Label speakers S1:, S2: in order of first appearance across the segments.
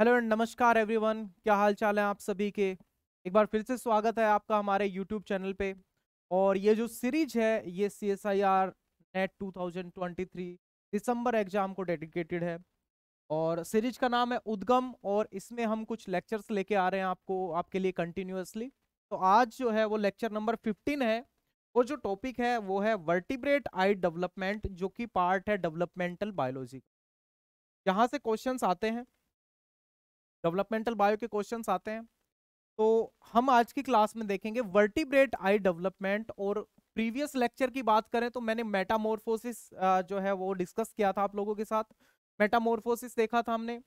S1: Hello and नमस्कार everyone क्या हाल चाल है आप सभी के एक बार फिर से स्वागत है आपका हमारे यूट्यूब चैनल पे और ये जो सीरीज है ये C S I R NET two thousand twenty three दिसंबर एग्जाम को डेडिकेटेड है और सीरीज का नाम है उद्गम और इसमें हम कुछ लेक्चर्स लेके आ रहे हैं आपको आपके लिए कंटिन्यूसली तो आज जो है वो लेक्चर नंबर फिफ्टीन है वो जो टॉपिक है वो है वर्टिब्रेट आई डेवलपमेंट जो कि पार्ट है डेवलपमेंटल बायोलॉजी का यहाँ से क्वेश्चन आते हैं डेवलपमेंटल बायो के क्वेश्चन आते हैं तो हम आज की क्लास में देखेंगे वर्टिब्रेट आई डेवलपमेंट और प्रीवियस लेक्चर की बात करें तो मैंने मेटामोरफोसिस जो है वो डिस्कस किया था आप लोगों के साथ मेटामोरफोसिस देखा था हमने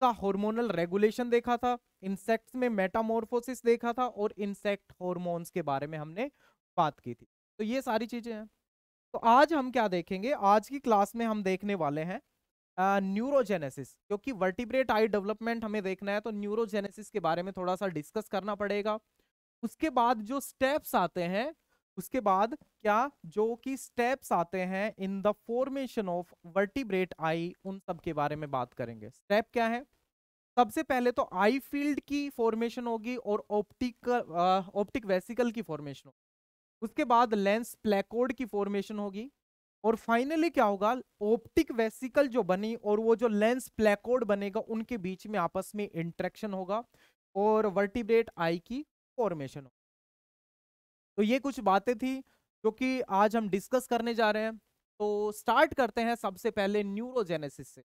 S1: का हार्मोनल रेगुलेशन देखा था इंसेक्ट्स में मेटामोरफोसिस देखा था और इंसेक्ट हॉर्मोन्स के बारे में हमने बात की थी तो ये सारी चीजें हैं तो आज हम क्या देखेंगे आज की क्लास में हम देखने वाले हैं न्यूरोजेनेसिस क्योंकि वर्टिब्रेट आई डेवलपमेंट हमें देखना है तो न्यूरोजेनेसिस के बारे में थोड़ा सा डिस्कस करना पड़ेगा उसके बाद जो स्टेप्स आते हैं उसके बाद क्या जो कि स्टेप्स आते हैं in the formation of vertebrate eye उन सब के बारे में बात करेंगे स्टेप क्या है सबसे पहले तो आई फील्ड की फॉर्मेशन होगी और ऑप्टिक ऑप्टिक वेसिकल की फॉर्मेशन होगी उसके बाद लेंस प्लेकोड की फॉर्मेशन होगी और फाइनली क्या होगा ऑप्टिक वेसिकल जो बनी और वो जो लेंस प्लेकोड बनेगा उनके बीच में आपस में इंट्रेक्शन होगा और वर्टिब्रेट आई की फॉर्मेशन होगा तो ये कुछ बातें थी जो कि आज हम डिस्कस करने जा रहे हैं तो स्टार्ट करते हैं सबसे पहले न्यूरोजेनेसिस से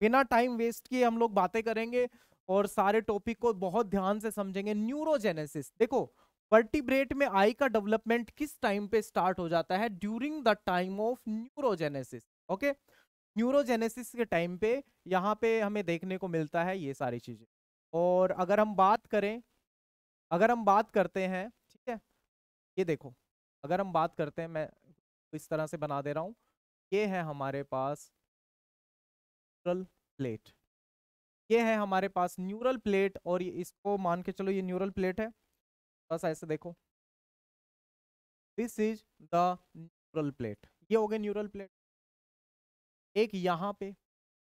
S1: बिना टाइम वेस्ट किए हम लोग बातें करेंगे और सारे टॉपिक को बहुत ध्यान से समझेंगे न्यूरोजेनेसिस देखो वर्टिब्रेट में आई का डेवलपमेंट किस टाइम पे स्टार्ट हो जाता है during the time of neurogenesis okay neurogenesis के टाइम पे यहाँ पे हमें देखने को मिलता है ये सारी चीज़ें और अगर हम बात करें अगर हम बात करते हैं ठीक है ये देखो अगर हम बात करते हैं मैं इस तरह से बना दे रहा हूँ ये है हमारे पास न्यूरल प्लेट ये है हमारे पास न्यूरल प्लेट और ये इसको मान के चलो ये न्यूरल प्लेट है बस ऐसे देखो this is the neural plate ये हो गए न्यूरल प्लेट एक यहाँ पे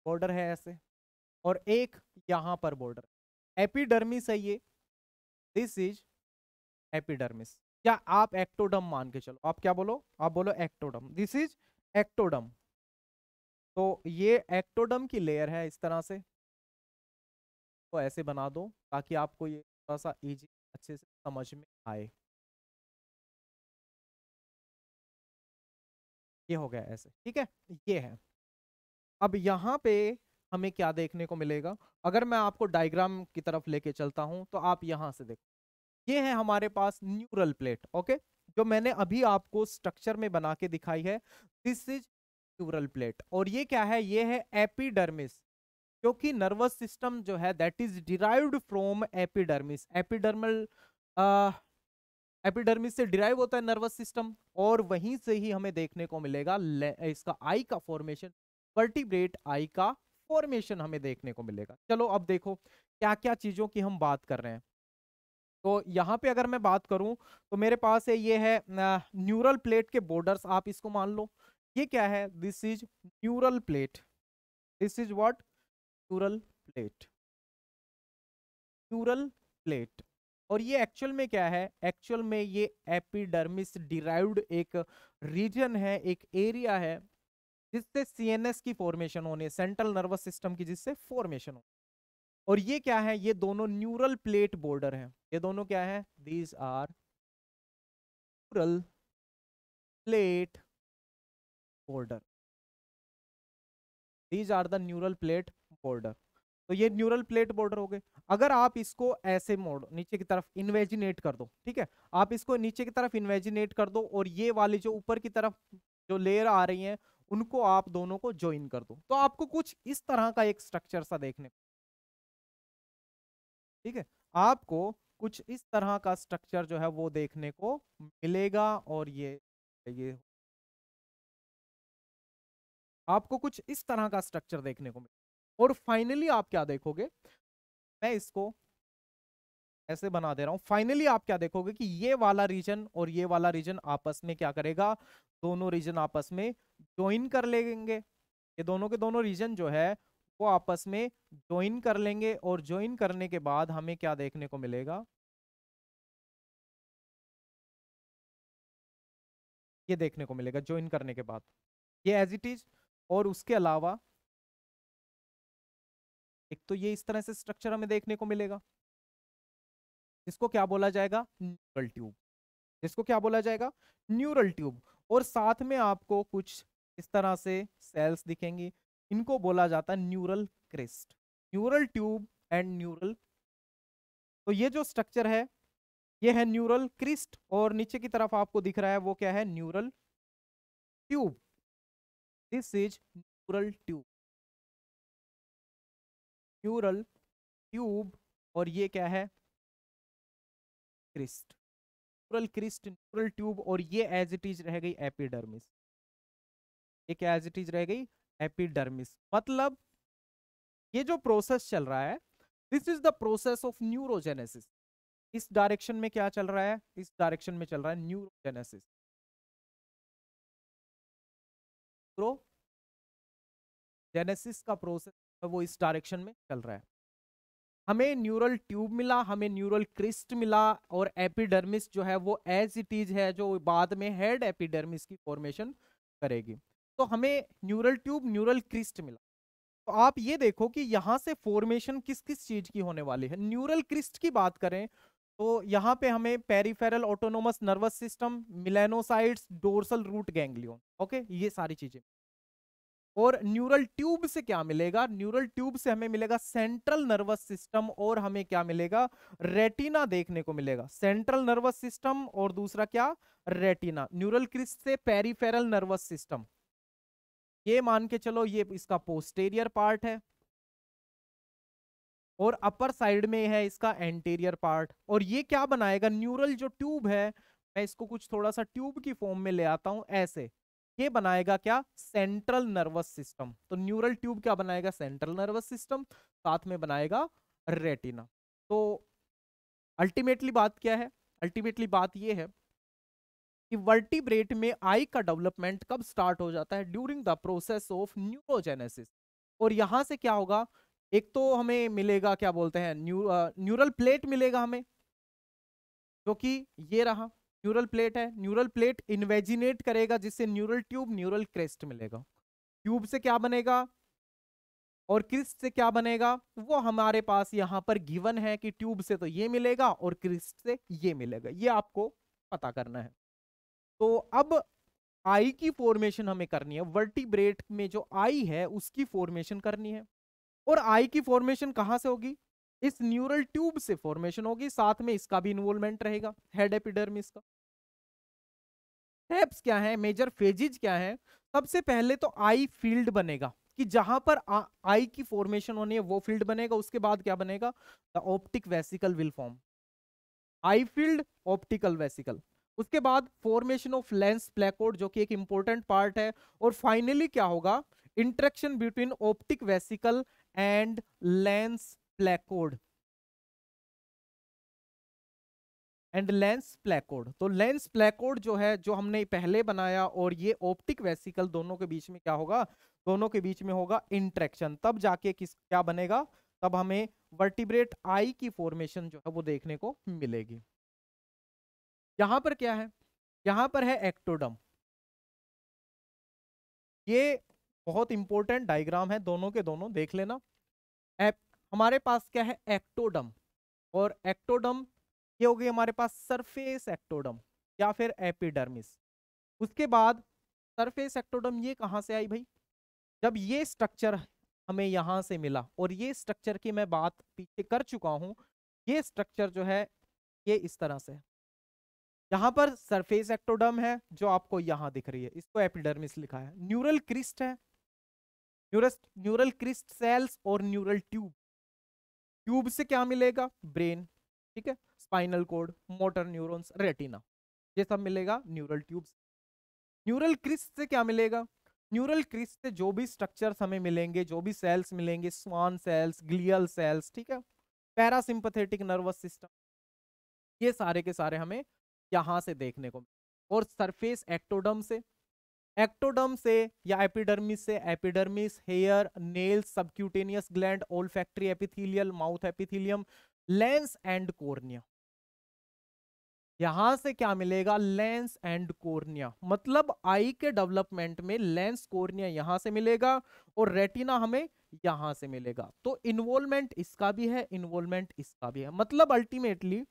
S1: बॉर्डर है ऐसे और एक यहाँ पर बॉर्डर एपिडर्मिस है ये दिस इज एपिडर्मिस क्या आप एक्टोडम मान के चलो आप क्या बोलो आप बोलो एक्टोडम दिस इज एक्टोडम तो ये एक्टोडम की लेयर
S2: है इस तरह से तो ऐसे बना दो ताकि आपको ये थोड़ा सा इजी अच्छे से समझ में आए ये हो गया ऐसे ठीक है ये है अब यहाँ पे
S1: हमें क्या देखने को मिलेगा अगर मैं आपको डायग्राम की तरफ लेके चलता हूँ तो आप यहाँ से देखो ये है हमारे पास न्यूरल प्लेट ओके जो मैंने अभी आपको स्ट्रक्चर में बना के दिखाई है दिस इज न्यूरल प्लेट और ये क्या है ये है एपिडर्मिस क्योंकि नर्वस सिस्टम जो है that is derived from epidermis epidermal epidermis से डिराइव होता है नर्वस सिस्टम और वहीं से ही हमें देखने को मिलेगा इसका आई का फॉर्मेशन वर्टिब्रेट आई का फॉर्मेशन हमें देखने को मिलेगा चलो अब देखो क्या क्या चीज़ों की हम बात कर रहे हैं तो यहाँ पे अगर मैं बात करूँ तो मेरे पास है ये है न्यूरल प्लेट के बॉर्डर्स आप इसको मान लो ये क्या है this is neural plate this is what neural plate neural plate और ये एक्चुअल में क्या है एक्चुअल में ये एपिडर्मिस डिराइव्ड एक रीजन है एक एरिया है जिससे सीएनएस की फॉर्मेशन होने सेंट्रल नर्वस सिस्टम की जिससे फॉर्मेशन हो और ये क्या है ये दोनों न्यूरल प्लेट बॉर्डर है ये
S2: दोनों क्या है these are neural plate border these are the neural
S1: plate border तो ये न्यूरल प्लेट बॉर्डर हो गए अगर आप इसको ऐसे मोड़ नीचे की तरफ इन्वेजिनेट कर दो ठीक है आप इसको नीचे की तरफ इन्वेजिनेट कर दो और ये वाली जो ऊपर की तरफ जो लेयर आ रही है उनको आप दोनों को ज्वाइन कर दो तो आपको कुछ इस तरह का एक स्ट्रक्चर सा देखने ठीक है आपको कुछ इस तरह का स्ट्रक्चर जो है वो देखने को मिलेगा और ये ये आपको कुछ इस तरह का स्ट्रक्चर देखने को मिलेगा और फाइनली आप क्या देखोगे मैं इसको ऐसे बना दे रहा हूं फाइनली आप क्या देखोगे कि ये वाला रीजन और ये वाला रीजन आपस में क्या करेगा दोनों रीजन आपस में ज्वाइन कर लेंगे ये दोनों के दोनों रीजन जो है वो आपस में ज्वाइन कर लेंगे और ज्वाइन करने के बाद हमें क्या देखने को मिलेगा
S2: ये देखने को मिलेगा ज्वाइन करने के बाद ये एज इट इज और उसके अलावा
S1: एक तो ये इस तरह से स्ट्रक्चर हमें देखने को मिलेगा इसको क्या बोला जाएगा न्यूरल ट्यूब इसको क्या बोला जाएगा न्यूरल ट्यूब और साथ में आपको कुछ इस तरह से सेल्स दिखेंगी इनको बोला जाता है neural crest neural tube and neural तो ये जो स्ट्रक्चर है ये है न्यूरल क्रिस्ट और नीचे की तरफ आपको दिख रहा है वो क्या है neural
S2: tube this is neural tube neural tube और ये क्या है
S1: crest neural crest neural tube और ये एज इट इज रह गई एपिडर्मिस ये क्या एज इट इज रह गई एपिडर्मिस मतलब ये जो प्रोसेस चल रहा है this is the process of neurogenesis
S2: इस डायरेक्शन में क्या चल रहा है इस डायरेक्शन में चल रहा है न्यूरोजेनेसिस तो, जेनेसिस का प्रोसेस
S1: और वो इस डायरेक्शन में चल रहा है हमें न्यूरल ट्यूब मिला हमें न्यूरल क्रिस्ट मिला और एपिडर्मिस जो है वो एज इट इज है जो बाद में हेड एपिडर्मिस की फॉर्मेशन करेगी तो हमें न्यूरल ट्यूब न्यूरल क्रिस्ट मिला तो आप ये देखो कि यहाँ से फॉर्मेशन किस किस चीज़ की होने वाली है न्यूरल क्रिस्ट की बात करें तो यहाँ पे हमें peripheral autonomous nervous system melanocytes dorsal root ganglion okay ये सारी चीज़ें और न्यूरल ट्यूब से क्या मिलेगा न्यूरल ट्यूब से हमें मिलेगा सेंट्रल नर्वस सिस्टम और हमें क्या मिलेगा रेटिना देखने को मिलेगा सेंट्रल नर्वस सिस्टम और दूसरा क्या रेटिना न्यूरल क्रिस्ट से पेरीफेरल नर्वस सिस्टम ये मान के चलो ये इसका पोस्टेरियर पार्ट है और अपर साइड में है इसका एंटीरियर पार्ट और ये क्या बनाएगा न्यूरल जो ट्यूब है मैं इसको कुछ थोड़ा सा ट्यूब की फॉर्म में ले आता हूं ऐसे ये बनाएगा क्या सेंट्रल नर्वस सिस्टम तो न्यूरल ट्यूब क्या बनाएगा सेंट्रल नर्वस सिस्टम साथ में बनाएगा रेटिना तो अल्टीमेटली बात क्या है अल्टीमेटली बात ये है कि वर्टिब्रेट में आई का डेवलपमेंट कब स्टार्ट हो जाता है during the process of neurogenesis और यहाँ से क्या होगा एक तो हमें मिलेगा क्या बोलते हैं न्यू, न्यूरल प्लेट मिलेगा हमें जो कि ये रहा न्यूरल प्लेट है न्यूरल प्लेट इन्वेजिनेट करेगा जिससे न्यूरल ट्यूब न्यूरल क्रेस्ट मिलेगा ट्यूब से क्या बनेगा और क्रिस्ट से क्या बनेगा वो हमारे पास यहाँ पर गिवन है कि ट्यूब से तो ये मिलेगा और क्रिस्ट से ये मिलेगा ये आपको पता करना है तो अब आई की फॉर्मेशन हमें करनी है वर्टिब्रेट में जो आई है उसकी फॉर्मेशन करनी है और आई की फॉर्मेशन कहाँ से होगी इस न्यूरल ट्यूब से फॉर्मेशन होगी साथ में इसका भी इन्वॉल्वमेंट रहेगा हेड एपिडर्मिस का स्टेप्स क्या है मेजर फेजेज क्या है सबसे पहले तो आई फील्ड बनेगा कि जहां पर आई की फॉर्मेशन होनी है वो फील्ड बनेगा उसके बाद क्या बनेगा the optic vesicle will form eye field optical vesicle उसके बाद फॉर्मेशन ऑफ लेंस ब्लैकआउट जो कि एक इंपॉर्टेंट पार्ट है और फाइनली क्या होगा interaction between optic vesicle and lens blackout and lens placode तो लेंस प्लेकोड जो है जो हमने पहले बनाया और ये ऑप्टिक वेसिकल दोनों के बीच में क्या होगा दोनों के बीच में होगा इंट्रैक्शन तब जाके किस क्या बनेगा तब हमें वर्टिब्रेट आई की फॉर्मेशन जो है वो देखने को मिलेगी यहां पर क्या है यहां पर है एक्टोडम ये बहुत इंपॉर्टेंट डायग्राम है दोनों के दोनों देख लेना हमारे पास क्या है एक्टोडम और एक्टोडम ये हो गई हमारे पास सरफेस एक्टोडम या फिर एपिडर्मिस उसके बाद सरफेस एक्टोडम ये कहाँ से आई भाई जब ये स्ट्रक्चर हमें यहाँ से मिला और ये स्ट्रक्चर की मैं बात पीछे कर चुका हूँ ये स्ट्रक्चर जो है ये इस तरह से यहाँ पर सरफेस एक्टोडम है जो आपको यहाँ दिख रही है इसको एपिडर्मिस लिखा है न्यूरल क्रिस्ट है न्यूरल क्रिस्ट सेल्स और न्यूरल ट्यूब ट्यूब से क्या मिलेगा ब्रेन ठीक है spinal cord motor neurons retina ये सब मिलेगा न्यूरल ट्यूब्स न्यूरल क्रिस्ट से क्या मिलेगा न्यूरल क्रिस्ट से जो भी स्ट्रक्चर्स हमें मिलेंगे जो भी सेल्स मिलेंगे स्वान सेल्स ग्लियल सेल्स ठीक है पैरासिम्पथेटिक नर्वस सिस्टम ये सारे के सारे हमें यहाँ से देखने को और सरफेस एक्टोडम से एक्टोडम से या एपिडर्मिस से epidermis hair nails subcutaneous gland olfactory epithelial mouth epithelium lens and cornea यहां से क्या मिलेगा लेंस एंड कोर्निया मतलब आई के डेवलपमेंट में लेंस कोर्निया यहां से मिलेगा और रेटिना हमें यहां से मिलेगा तो इन्वॉल्वमेंट इसका भी है इन्वॉल्वमेंट इसका भी है मतलब अल्टीमेटली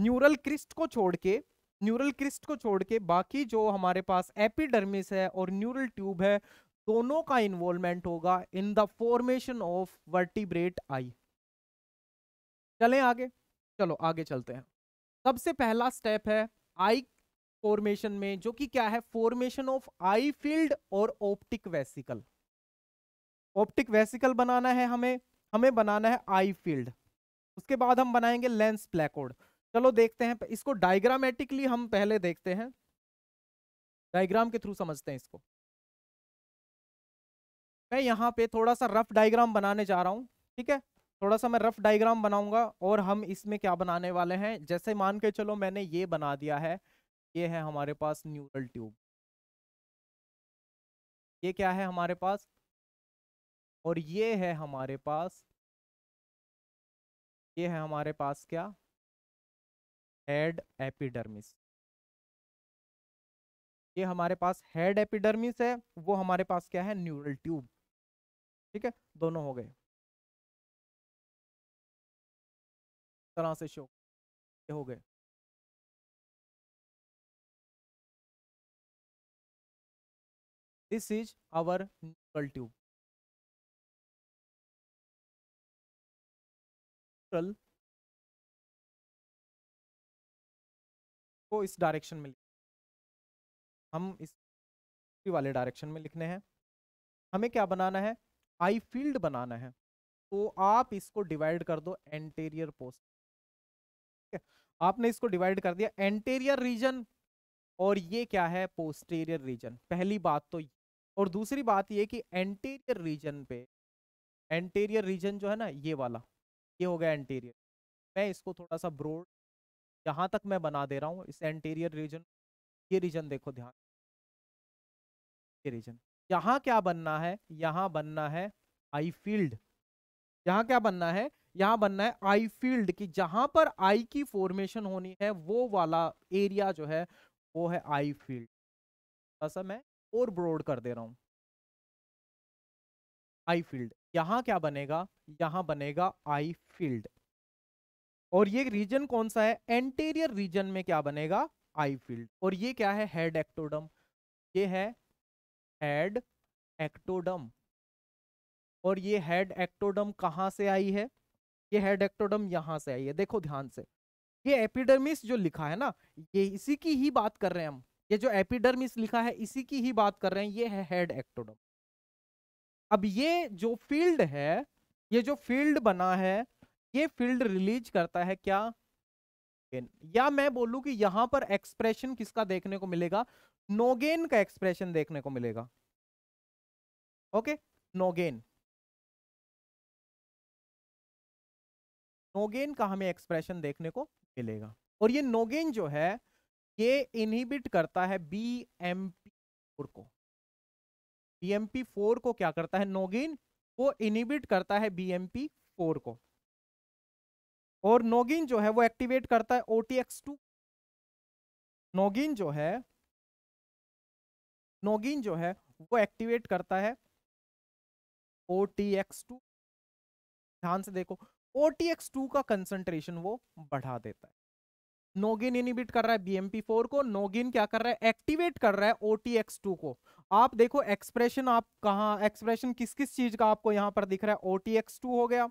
S1: न्यूरल क्रिस्ट को छोड़ के न्यूरल क्रिस्ट को छोड़ के बाकी जो हमारे पास एपिडर्मिस है और न्यूरल ट्यूब है दोनों का इन्वॉल्वमेंट होगा in the formation of vertebrate eye चलें आगे चलो आगे चलते हैं सबसे पहला स्टेप है आई फॉर्मेशन में जो कि क्या है फॉर्मेशन ऑफ आई फील्ड और ऑप्टिक वेसिकल ऑप्टिक वेसिकल बनाना है हमें हमें बनाना है आई फील्ड उसके बाद हम बनाएंगे लेंस प्लेकोड चलो देखते हैं इसको डायग्रामेटिकली हम पहले देखते हैं डायग्राम के थ्रू समझते हैं इसको मैं यहाँ पे थोड़ा सा रफ डायग्राम बनाने जा रहा हूँ ठीक है थोड़ा सा मैं रफ डायग्राम बनाऊंगा और हम इसमें क्या बनाने वाले हैं जैसे मान के चलो मैंने ये बना दिया है ये है हमारे पास न्यूरल ट्यूब ये क्या है हमारे पास और ये
S2: है हमारे पास ये है हमारे पास क्या हेड एपिडर्मिस ये
S1: हमारे पास हेड एपिडर्मिस है वो हमारे पास क्या है न्यूरल ट्यूब ठीक है
S2: दोनों हो गए तरह से शो हो गए this is our neutral tube neutral को इस डायरेक्शन में हम इस वाले डायरेक्शन में लिखने हैं हमें क्या बनाना है आई फील्ड
S1: बनाना है तो आप इसको डिवाइड कर दो एंटेरियर पोस्ट है आपने इसको डिवाइड कर दिया एंटेरियर रीजन और ये क्या है पोस्टेरियर रीजन पहली बात तो और दूसरी बात ये कि एंटेरियर रीजन पे एंटेरियर रीजन जो है ना ये वाला ये हो गया एंटेरियर मैं इसको थोड़ा सा ब्रोड यहाँ तक मैं बना दे रहा हूँ इस एंटेरियर रीजन ये रीजन देखो ध्यान ये रीजन यहाँ क्या बनना है यहाँ बनना है आई फील्ड यहाँ क्या बनना है यहाँ बनना है आई फील्ड की जहां पर आई की फॉर्मेशन होनी है वो वाला एरिया जो है वो है आई फील्ड ऐसा मैं और ब्रॉड कर दे रहा हूं आई फील्ड यहाँ क्या बनेगा यहाँ बनेगा आई फील्ड और ये रीजन कौन सा है एंटेरियर रीजन में क्या बनेगा आई फील्ड और ये क्या है हेड एक्टोडम ये है हेड एक्टोडम और ये हेड एक्टोडम कहाँ से आई है ये हेड एक्टोडम यहाँ से आई है देखो ध्यान से ये एपिडर्मिस जो लिखा है ना ये इसी की ही बात कर रहे हैं हम ये जो एपिडर्मिस लिखा है इसी की ही बात कर रहे हैं ये है हेड एक्टोडम अब ये जो फील्ड है ये जो फील्ड बना है ये फील्ड रिलीज करता है क्या या मैं बोलू कि यहां पर एक्सप्रेशन किसका देखने को मिलेगा नोगेन का एक्सप्रेशन देखने को मिलेगा ओके नोगेन नोगेन का हमें एक्सप्रेशन देखने को मिलेगा और ये नोगेन जो है ये इनहिबिट करता है बी एम पी फोर को बी एम पी फोर को क्या करता है नोगेन वो इनहिबिट करता है बी एम पी फोर को और नोगिन जो है वो एक्टिवेट करता है O T X two noggin जो है नोगिन जो है वो एक्टिवेट करता है ओ टी एक्स टू ध्यान से देखो OTX2 का कंसंट्रेशन वो बढ़ा देता है नोगिन इनिबिट कर रहा है BMP4 को नोगिन क्या कर रहा है एक्टिवेट कर रहा है OTX2 को आप देखो एक्सप्रेशन आप कहा एक्सप्रेशन किस किस चीज का आपको यहाँ पर दिख रहा है OTX2 हो गया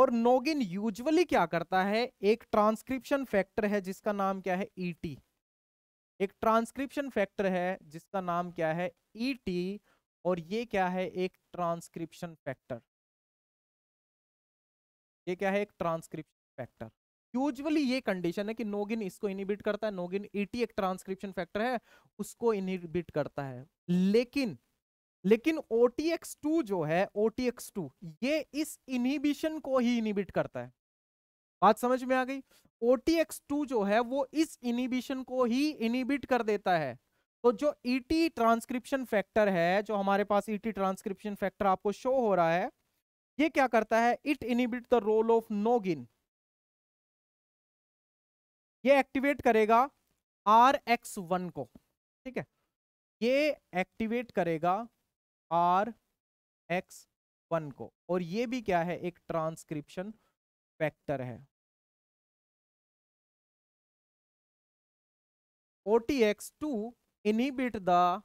S1: और नोगिन यूजुअली क्या करता है एक ट्रांसक्रिप्शन फैक्टर है जिसका नाम क्या है ET एक ट्रांसक्रिप्शन फैक्टर है जिसका नाम क्या है ET और ये क्या है एक ट्रांसक्रिप्शन फैक्टर ये क्या है एक ट्रांसक्रिप्शन फैक्टर यूजुअली ये कंडीशन है कि नोगिन इसको इनिबिट करता है नोगिन एटी e एक ट्रांसक्रिप्शन फैक्टर है उसको इनिबिट करता है लेकिन लेकिन ओ जो है ओ ये इस इनिबिशन को ही इनिबिट करता है बात समझ में आ गई ओ जो है वो इस इनिबिशन को ही इनिबिट कर देता है तो जो ई ट्रांसक्रिप्शन फैक्टर है जो हमारे पास ई ट्रांसक्रिप्शन फैक्टर आपको शो हो रहा है ये क्या करता है it inhibit the role of noggin ये एक्टिवेट करेगा आर एक्स वन को ठीक है ये एक्टिवेट करेगा आर एक्स वन को और ये भी क्या है एक ट्रांसक्रिप्शन फैक्टर है O T X two inhibit the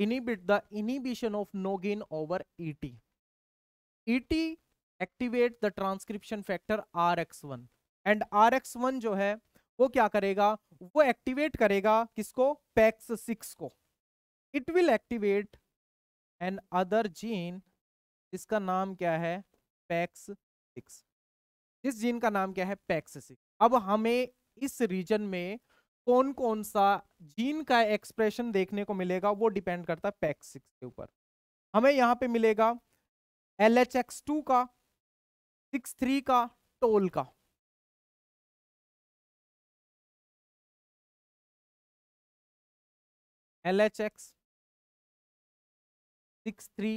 S1: inhibit the inhibition of noggin over ET ET activate the transcription factor RX1 and RX1 जो है वो क्या करेगा वो एक्टिवेट करेगा किसको पैक्स सिक्स e को it will activate another gene इसका नाम क्या है पैक्स सिक्स e इस जीन का नाम क्या है पैक्स सिक्स e अब हमें इस रीजन में कौन कौन सा जीन का एक्सप्रेशन देखने को मिलेगा वो डिपेंड करता है पैक्स सिक्स के ऊपर हमें यहाँ पे मिलेगा
S2: एल एच एक्स टू का सिक्स थ्री का टोल का L H X six three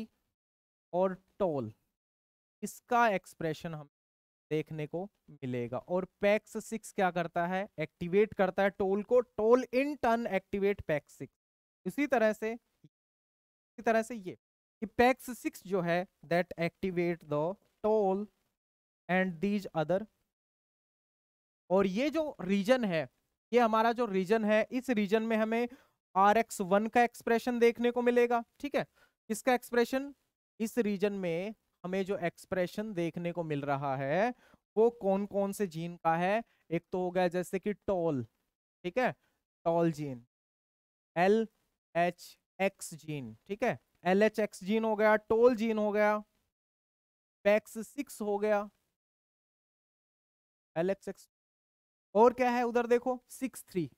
S2: और
S1: टोल इसका एक्सप्रेशन हम देखने को मिलेगा और पैक्स सिक्स क्या करता है एक्टिवेट करता है टोल को toll in turn activate Pax six इसी तरह से इसी तरह से ये इपेक्स सिक्स जो है that activate the toll and these other और ये जो रीजन है ये हमारा जो रीजन है इस रीजन में हमें आर एक्स वन का एक्सप्रेशन देखने को मिलेगा ठीक है इसका एक्सप्रेशन इस रीजन में हमें जो एक्सप्रेशन देखने को मिल रहा है वो कौन कौन से जीन का है एक तो हो गया जैसे कि टोल ठीक है toll gene L H X gene ठीक है एल एच एक्स जीन हो गया टोल जीन हो गया
S2: पैक्स सिक्स e हो गया एल एक्स एक्स और क्या है उधर देखो सिक्स थ्री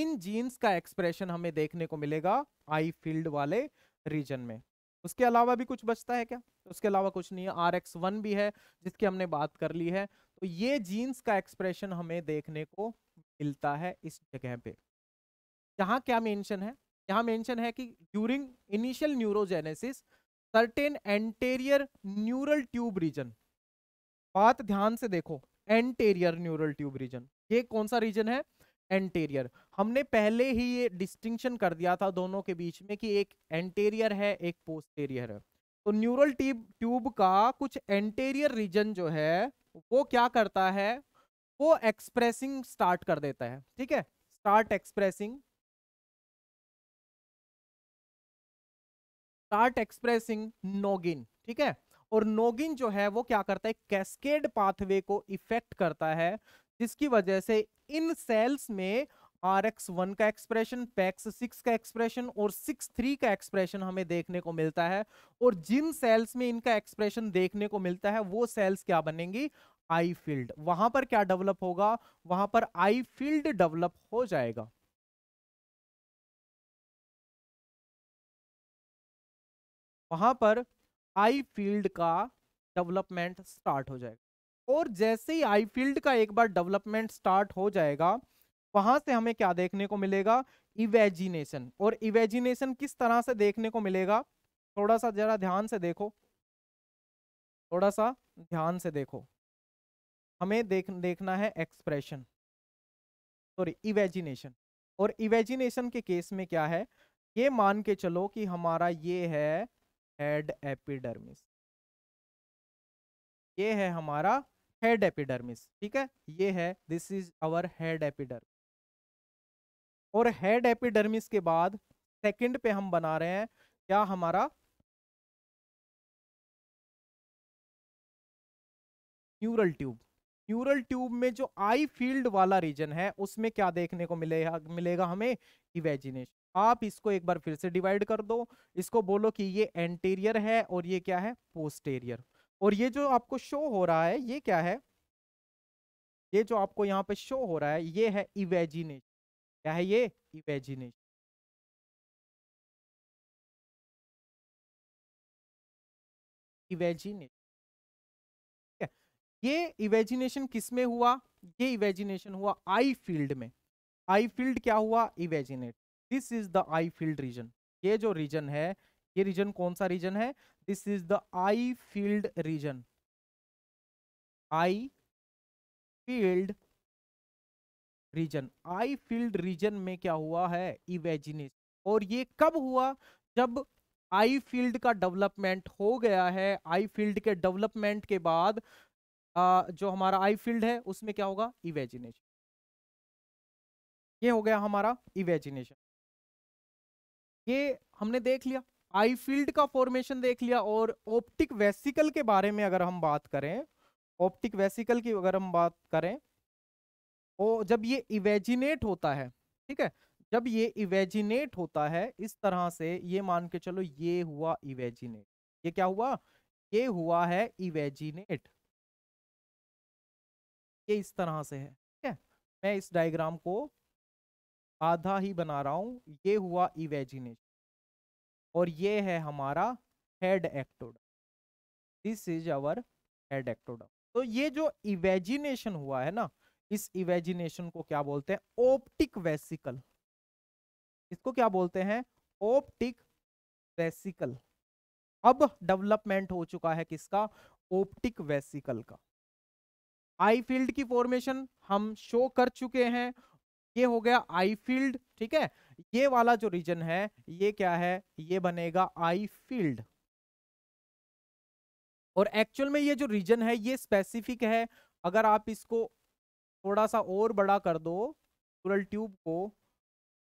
S1: इन जीन्स का एक्सप्रेशन हमें देखने को मिलेगा आई फील्ड वाले रीजन में उसके अलावा भी कुछ बचता है क्या उसके अलावा कुछ नहीं है आर एक्स वन भी है जिसकी हमने बात कर ली है तो ये जीन्स का एक्सप्रेशन हमें देखने को मिलता है इस जगह पे जहां क्या मेंशन है यहाँ मेंशन है कि during initial neurogenesis certain anterior neural tube region बात ध्यान से देखो एंटेरियर न्यूरल ट्यूब रीजन ये कौन सा रीजन है एंटेरियर हमने पहले ही ये डिस्टिंक्शन कर दिया था दोनों के बीच में कि एक एंटेरियर है एक पोस्टेरियर है तो न्यूरल ट्यूब ट्यूब का कुछ एंटेरियर रीजन जो है वो क्या करता है वो एक्सप्रेसिंग स्टार्ट कर देता है ठीक है start expressing start expressing noggin ठीक है और नोगिन जो है वो क्या करता है कैस्केड पाथवे को इफेक्ट करता है जिसकी वजह से इन सेल्स में आर एक्स वन का एक्सप्रेशन पैक्स सिक्स का एक्सप्रेशन और सिक्स थ्री का एक्सप्रेशन हमें देखने को मिलता है और जिन सेल्स में इनका एक्सप्रेशन देखने को मिलता है वो सेल्स क्या बनेंगी आई फील्ड वहां पर क्या डेवलप होगा वहां पर आई फील्ड डेवलप हो जाएगा
S2: वहां पर आई फील्ड का डेवलपमेंट स्टार्ट हो जाएगा
S1: और जैसे ही आई फील्ड का एक बार डेवलपमेंट स्टार्ट हो जाएगा वहां से हमें क्या देखने को मिलेगा इवेजिनेशन और इवेजिनेशन किस तरह से देखने को मिलेगा थोड़ा सा जरा ध्यान से देखो थोड़ा सा ध्यान से देखो हमें देख देखना है एक्सप्रेशन सॉरी इवेजिनेशन और इवेजिनेशन के केस में क्या है ये मान के चलो कि हमारा ये है हेड एपिडर्मिस ये है हमारा हेड एपिडर्मिस ठीक है ये है this is our head epidermis
S2: और हेड एपिडर्मिस के बाद सेकंड पे हम बना रहे हैं क्या हमारा
S1: न्यूरल ट्यूब न्यूरल ट्यूब में जो आई फील्ड वाला रीजन है उसमें क्या देखने को मिलेगा मिलेगा हमें इवेजिनेशन आप इसको एक बार फिर से डिवाइड कर दो इसको बोलो कि ये एंटीरियर है और ये क्या है पोस्टेरियर और ये जो आपको शो हो रहा है ये क्या
S2: है ये जो आपको यहाँ पे शो हो रहा है ये है इवेजिनेशन क्या है ये इवेजिनेशन इवेजिनेशन
S1: ये इवेजिनेशन किसमें हुआ ये इवेजिनेशन हुआ आई फील्ड में आई फील्ड क्या हुआ evaginate this is the eye field region ये जो रीजन है ये रीजन कौन सा रीजन है this is the eye field region eye field region eye field region में क्या हुआ है इवेजिनेशन और ये कब हुआ जब आई फील्ड का डेवलपमेंट हो गया है आई फील्ड के डेवलपमेंट के बाद आ, जो हमारा आई फील्ड है उसमें क्या होगा इवेजिनेशन ये हो गया हमारा इवेजिनेशन ये हमने देख लिया आई फील्ड का फॉर्मेशन देख लिया और ऑप्टिक वेसिकल के बारे में अगर हम बात करें ऑप्टिक वेसिकल की अगर हम बात करें और जब ये इवेजिनेट होता है ठीक है जब ये इवेजिनेट होता है इस तरह से ये मान के चलो ये हुआ इवेजिनेट ये क्या हुआ ये हुआ है इवेजिनेट ये इस तरह से है ठीक है मैं इस डायग्राम को आधा ही बना रहा हूँ ये हुआ इवेजिनेशन और ये है हमारा head ectoderm this is our head ectoderm तो ये जो इवेजिनेशन हुआ है ना इस इवेजिनेशन को क्या बोलते हैं ओप्टिक वेसिकल इसको क्या बोलते हैं ओप्टिक वेसिकल अब डेवलपमेंट हो चुका है किसका ओप्टिक वेसिकल का आई फील्ड की फॉर्मेशन हम शो कर चुके हैं ये हो गया आई फील्ड ठीक है ये वाला जो रीजन है ये क्या है ये बनेगा आई फील्ड और एक्चुअल में ये जो रीजन है ये स्पेसिफिक है अगर आप इसको थोड़ा सा और बड़ा कर दो टूरल ट्यूब को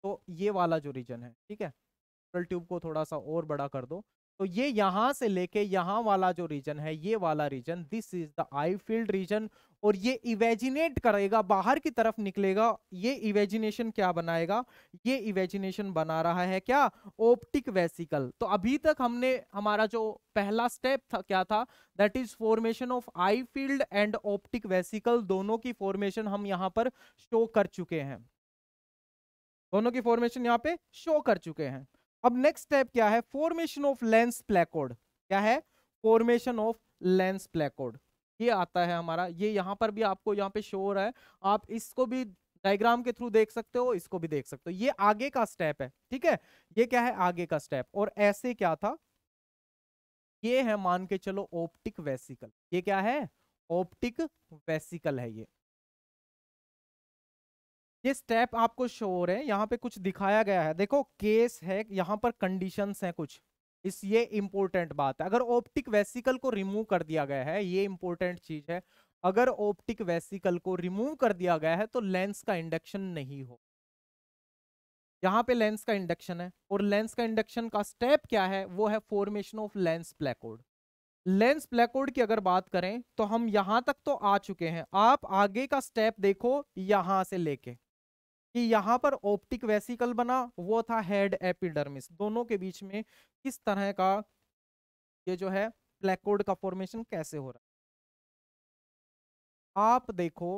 S1: तो ये वाला जो रीजन है ठीक है टूरल ट्यूब को थोड़ा सा और बड़ा कर दो तो ये यहां से लेके यहाँ वाला जो रीजन है ये वाला region this is the eye field region और ये इवेजिनेट करेगा बाहर की तरफ निकलेगा ये इवेजिनेशन क्या बनाएगा ये इवेजिनेशन बना रहा है क्या ऑप्टिक वेसिकल तो अभी तक हमने हमारा जो पहला स्टेप था क्या था that is formation of eye field and optic vesicle दोनों की फॉर्मेशन हम यहाँ पर शो कर चुके हैं दोनों की फॉर्मेशन यहाँ पे शो कर चुके हैं अब नेक्स्ट स्टेप क्या है फॉर्मेशन ऑफ लेंस प्लेकोड क्या है फॉर्मेशन ऑफ लेंस प्लेकोड ये आता है हमारा ये यहाँ पर भी आपको यहाँ पे शो हो रहा है आप इसको भी डायग्राम के थ्रू देख सकते हो इसको भी देख सकते हो ये आगे का स्टेप है ठीक है ये क्या है आगे का स्टेप और ऐसे क्या था ये है मान के चलो ऑप्टिक वेसिकल ये क्या है ऑप्टिक वेसिकल है ये ये स्टेप आपको शो हो रहे हैं यहाँ पे कुछ दिखाया गया है देखो केस है यहाँ पर कंडीशन है कुछ इस ये इंपॉर्टेंट बात है अगर ऑप्टिक वेसिकल को रिमूव कर दिया गया है ये इंपॉर्टेंट चीज है अगर ऑप्टिक वेसिकल को रिमूव कर दिया गया है तो लेंस का इंडक्शन नहीं हो यहाँ पे लेंस का इंडक्शन है और लेंस का इंडक्शन का स्टेप क्या है वो है formation of lens placode lens placode की अगर बात करें तो हम यहां तक तो आ चुके हैं आप आगे का स्टेप देखो यहां से लेके कि यहाँ पर ऑप्टिक वेसिकल बना वो था हेड एपिडर्मिस दोनों के बीच में किस तरह का ये जो है प्लेकोड का फॉर्मेशन कैसे हो रहा है आप देखो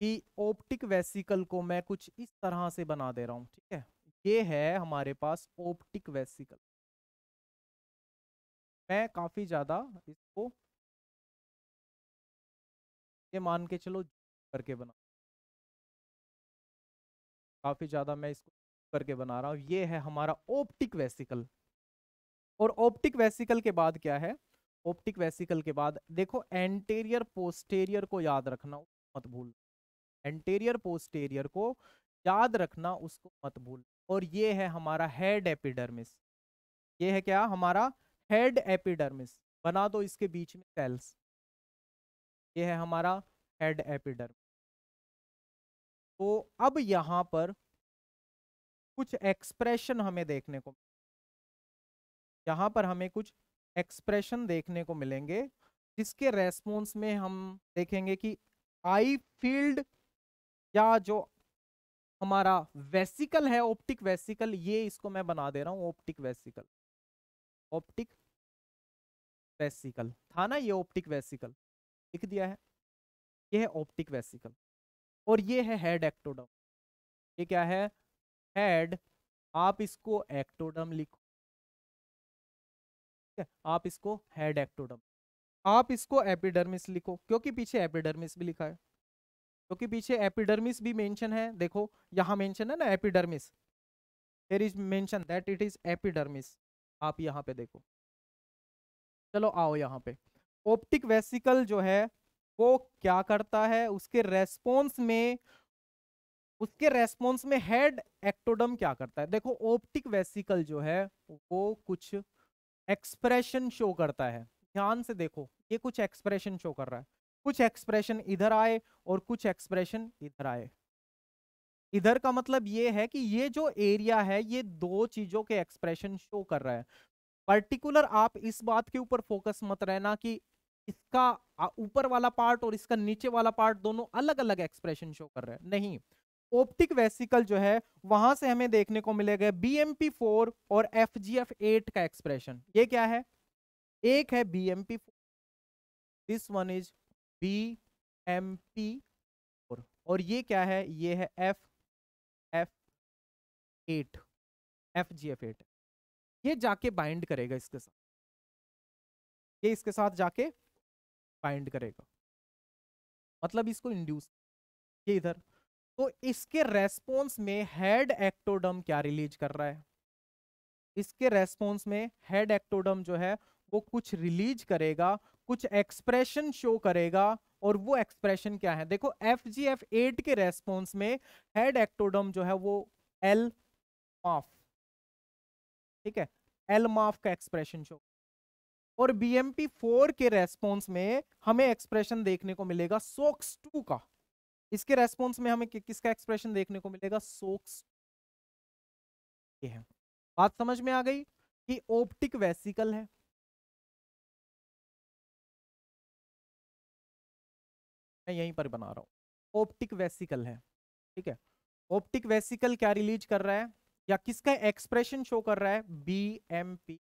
S1: कि ऑप्टिक वेसिकल को मैं कुछ इस तरह से बना दे रहा
S2: हूँ ठीक है ये है हमारे पास ऑप्टिक वेसिकल मैं काफी ज्यादा इसको ये मान के चलो करके बना काफ़ी ज़्यादा मैं
S1: इसको करके बना रहा हूँ ये है हमारा ऑप्टिक वेसिकल और ऑप्टिक वेसिकल के बाद क्या है ऑप्टिक वेसिकल के बाद देखो एंटेरियर पोस्टेरियर को याद रखना मत भूल एंटेरियर पोस्टेरियर को याद रखना उसको मत भूल और ये है हमारा हेड एपिडर्मिस ये है क्या हमारा हेड एपिडर्मिस बना दो इसके बीच में सेल्स ये है हमारा हेड एपिडर्मिस तो अब यहाँ पर कुछ एक्सप्रेशन हमें देखने को यहाँ पर हमें कुछ एक्सप्रेशन देखने को मिलेंगे जिसके रेस्पॉन्स में हम देखेंगे कि आई फील्ड या जो हमारा वेसिकल है ऑप्टिक वेसिकल ये इसको मैं बना दे रहा हूँ ऑप्टिक वेसिकल ऑप्टिक वेसिकल था ना ये ऑप्टिक वेसिकल लिख दिया है ये है ऑप्टिक वेसिकल और ये है हेड एक्टोडम ये क्या है हेड आप इसको एक्टोडम लिखो आप इसको हेड एक्टोडम आप इसको एपिडर्मिस लिखो क्योंकि पीछे एपिडर्मिस भी लिखा है क्योंकि पीछे एपिडर्मिस भी मेंशन है देखो यहाँ मेंशन है ना epidermis there is mention that it is epidermis आप यहाँ पे देखो चलो आओ यहाँ पे ऑप्टिक वेसिकल जो है वो क्या करता है उसके रेस्पॉन्स में उसके रेस्पॉन्स में हेड एक्टोडम क्या करता है देखो ऑप्टिक वेसिकल जो है वो कुछ एक्सप्रेशन शो करता है ध्यान से देखो ये कुछ एक्सप्रेशन शो कर रहा है कुछ एक्सप्रेशन इधर आए और कुछ एक्सप्रेशन इधर आए इधर का मतलब ये है कि ये जो एरिया है ये दो चीजों के एक्सप्रेशन शो कर रहा है पर्टिकुलर आप इस बात के ऊपर फोकस मत रहना कि इसका ऊपर वाला पार्ट और इसका नीचे वाला पार्ट दोनों अलग अलग एक्सप्रेशन शो कर रहे हैं नहीं ऑप्टिक वेसिकल जो है वहां से हमें देखने को मिलेगा बीएमपी फोर और एफ जी एफ एट का एक्सप्रेशन ये क्या है एक है B M P four this one is B M P four और ये क्या है ये है F F
S2: eight F G F eight ये जाके बाइंड करेगा इसके साथ ये इसके साथ जाके बाइंड करेगा
S1: मतलब इसको इंड्यूस ये इधर तो इसके रेस्पॉन्स में हेड एक्टोडम क्या रिलीज कर रहा है इसके रेस्पॉन्स में हेड एक्टोडम जो है वो कुछ रिलीज करेगा कुछ एक्सप्रेशन शो करेगा और वो एक्सप्रेशन क्या है देखो एफ जी एफ एट के रेस्पॉन्स में हेड एक्टोडम जो है वो एल माफ ठीक है एल माफ का एक्सप्रेशन शो और बी एम पी फोर के रेस्पॉन्स में हमें एक्सप्रेशन देखने को मिलेगा सोक्स टू का इसके रेस्पॉन्स में हमें कि, किसका एक्सप्रेशन देखने को मिलेगा सोक्स
S2: ये है बात समझ में आ गई कि ऑप्टिक वेसिकल है मैं यहीं पर बना रहा हूँ ऑप्टिक वेसिकल है ठीक है ऑप्टिक वेसिकल क्या रिलीज
S1: कर रहा है या किसका एक्सप्रेशन शो कर रहा है बी एम पी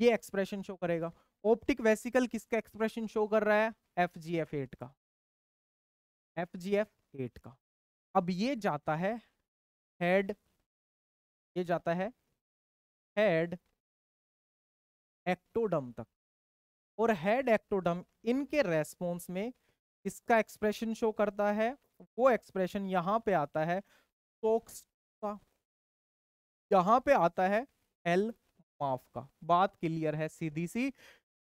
S1: ये एक्सप्रेशन शो करेगा ऑप्टिक वेसिकल किसका एक्सप्रेशन शो कर रहा है एफ जी एफ एट का
S2: एफ जी एफ एट का अब ये जाता है हेड ये जाता है हेड
S1: एक्टोडम तक और हेड एक्टोडम इनके रेस्पॉन्स में इसका एक्सप्रेशन शो करता है वो एक्सप्रेशन यहाँ पे आता है सोक्स का यहाँ पे आता है एल माफ का बात क्लियर है सीधी सी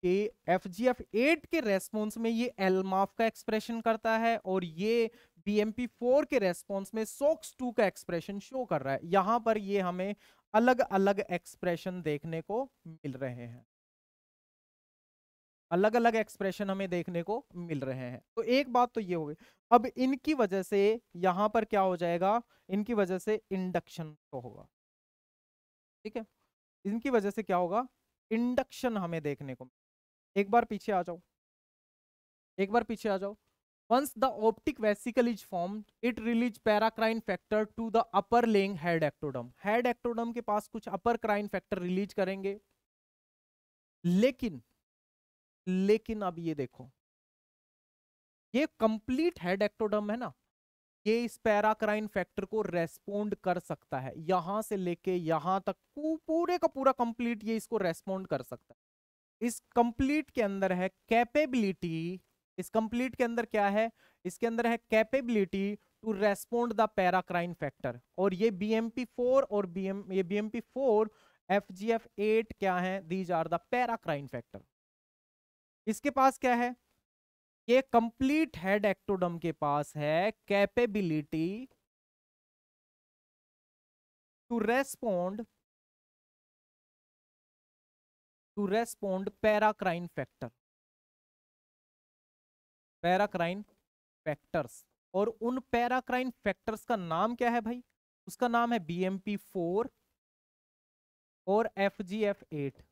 S1: कि एफ जी एफ एट के रेस्पॉन्स में ये एल माफ का एक्सप्रेशन करता है और ये बी एम पी फोर के रेस्पॉन्स में सोक्स टू का एक्सप्रेशन शो कर रहा है यहाँ पर ये हमें अलग अलग एक्सप्रेशन देखने को मिल रहे हैं अलग अलग एक्सप्रेशन हमें देखने को मिल रहे हैं तो एक बात तो ये हो गई अब इनकी वजह से यहाँ पर क्या हो जाएगा इनकी वजह से इंडक्शन तो होगा ठीक है इनकी वजह से क्या होगा इंडक्शन हमें देखने को एक बार पीछे आ जाओ एक बार पीछे आ जाओ once the optic vesicle is form it release paracrine factor to the upper lying head ectoderm head ectoderm के पास कुछ अपर क्राइन फैक्टर रिलीज करेंगे लेकिन लेकिन अब ये देखो ये कंप्लीट हेड एक्टोडम है ना ये इस पैराक्राइन फैक्टर को रेस्पोंड कर सकता है यहां से लेके यहां तक पूरे का पूरा कंप्लीट ये इसको रेस्पोंड कर सकता है इस कंप्लीट के अंदर है कैपेबिलिटी इस कंप्लीट के अंदर क्या है इसके अंदर है capability to respond the paracrine factor और ये बी एम पी फोर और बी एम ये B M P four F G F eight क्या है these are the paracrine factor इसके पास क्या है ये कंप्लीट
S2: हेड एक्टोडम के पास है capability to respond to respond paracrine factor paracrine
S1: factors और उन पैराक्राइन फैक्टर्स का नाम क्या है भाई उसका नाम है बी एम पी फोर और F G F eight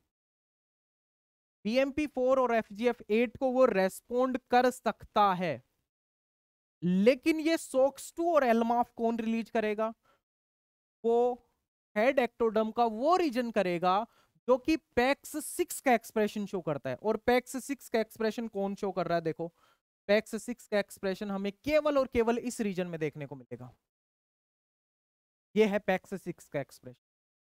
S1: BMP4 और FGF8 को वो रेस्पोंड कर सकता है लेकिन ये SOX2 और एलमाफ कौन रिलीज करेगा वो हेड एक्टोडम का वो रीजन करेगा जो कि पैक्स सिक्स का एक्सप्रेशन शो करता है और पैक्स सिक्स का एक्सप्रेशन कौन शो कर रहा है देखो पैक्स सिक्स का एक्सप्रेशन हमें केवल और केवल इस रीजन में देखने को मिलेगा ये है पैक्स सिक्स का एक्सप्रेशन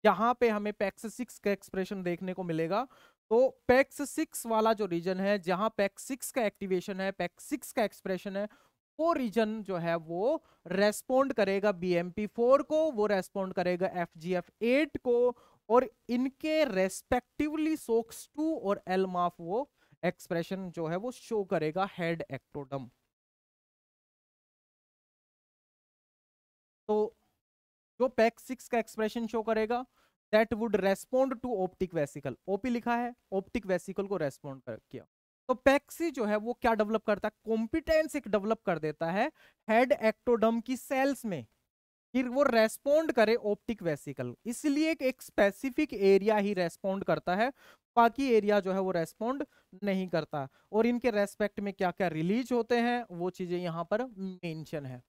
S1: यहां पे हमें पैक्स सिक्स का एक्सप्रेशन देखने को मिलेगा तो पैक्स सिक्स वाला जो रीजन है जहां पैक्स सिक्स का एक्टिवेशन है पैक्स सिक्स का एक्सप्रेशन है वो रीजन जो है वो रेस्पॉन्ड करेगा बी एम पी फोर को वो रेस्पॉन्ड करेगा एफ जी एफ एट को और इनके रेस्पेक्टिवली सोक्स टू और एल माफ वो एक्सप्रेशन जो है वो शो करेगा हेड एक्टोडम तो जो पैक सिक्स का एक्सप्रेशन शो करेगा that would respond to optic vesicle OP लिखा है ऑप्टिक वेसिकल को रेस्पॉन्ड किया तो पैक्सी जो है वो क्या डेवलप करता है कॉम्पिटेंस एक डेवलप कर देता है हेड एक्टोडम की सेल्स में कि वो रेस्पोंड करे ऑप्टिक वेसिकल इसलिए एक, एक स्पेसिफिक एरिया ही रेस्पोंड करता है बाकी एरिया जो है वो रेस्पोंड नहीं करता और इनके रेस्पेक्ट में क्या क्या रिलीज होते हैं
S2: वो चीज़ें यहाँ पर मेंशन है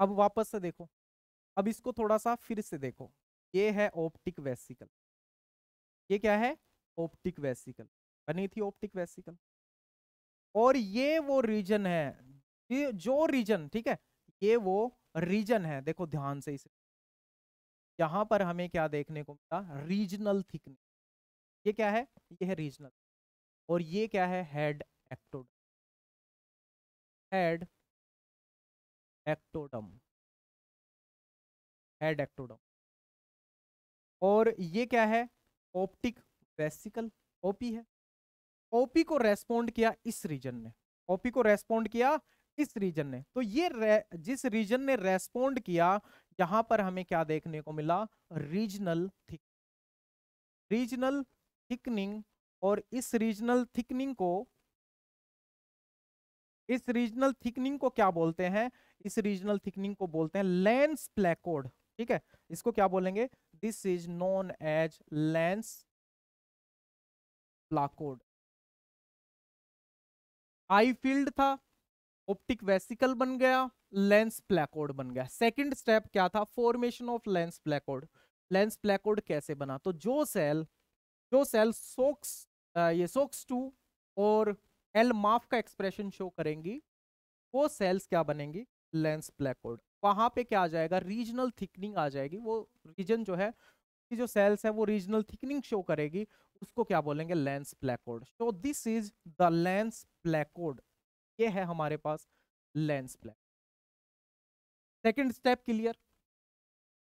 S2: अब वापस से देखो अब इसको थोड़ा सा फिर से देखो ये है ऑप्टिक
S1: वेसिकल ये क्या है ऑप्टिक वेसिकल बनी थी ऑप्टिक वेसिकल और ये वो रीजन है जो रीजन ठीक है ये वो रीजन है देखो ध्यान से इसे यहां पर हमें क्या देखने को
S2: मिला रीजनल थिकनेस ये क्या है ये है रीजनल और ये क्या है head ectoderm head ectoderm head ectoderm और
S1: ये क्या है ऑप्टिक वेसिकल ओपी है ओपी को रेस्पोंड किया इस रीजन ने ओपी को रेस्पोंड किया इस रीजन ने तो ये जिस रीजन ने रेस्पोंड किया यहां पर हमें क्या देखने को मिला रीजनल थिक रीजनल थिकनिंग और इस रीजनल थिकनिंग को इस रीजनल थिकनिंग को क्या बोलते हैं इस रीजनल थिकनिंग को बोलते हैं लेंस प्लेकोड ठीक है इसको क्या बोलेंगे this is known
S2: as lens placode eye field था ऑप्टिक वेसिकल बन गया लेंस
S1: प्लेकोड बन गया सेकंड स्टेप क्या था formation of lens placode lens placode कैसे बना तो जो सेल जो सेल सोक्स ये सोक्स टू और एल माफ का एक्सप्रेशन शो करेंगी वो सेल्स क्या बनेंगी लेंस ब्लैक होल्ड वहाँ पे क्या आ जाएगा रीजनल थिकनिंग आ जाएगी वो रीजन जो है कि जो सेल्स है वो रीजनल थिकनिंग शो करेगी उसको क्या बोलेंगे lens placode so this is the lens placode ये है हमारे पास lens placode second step clear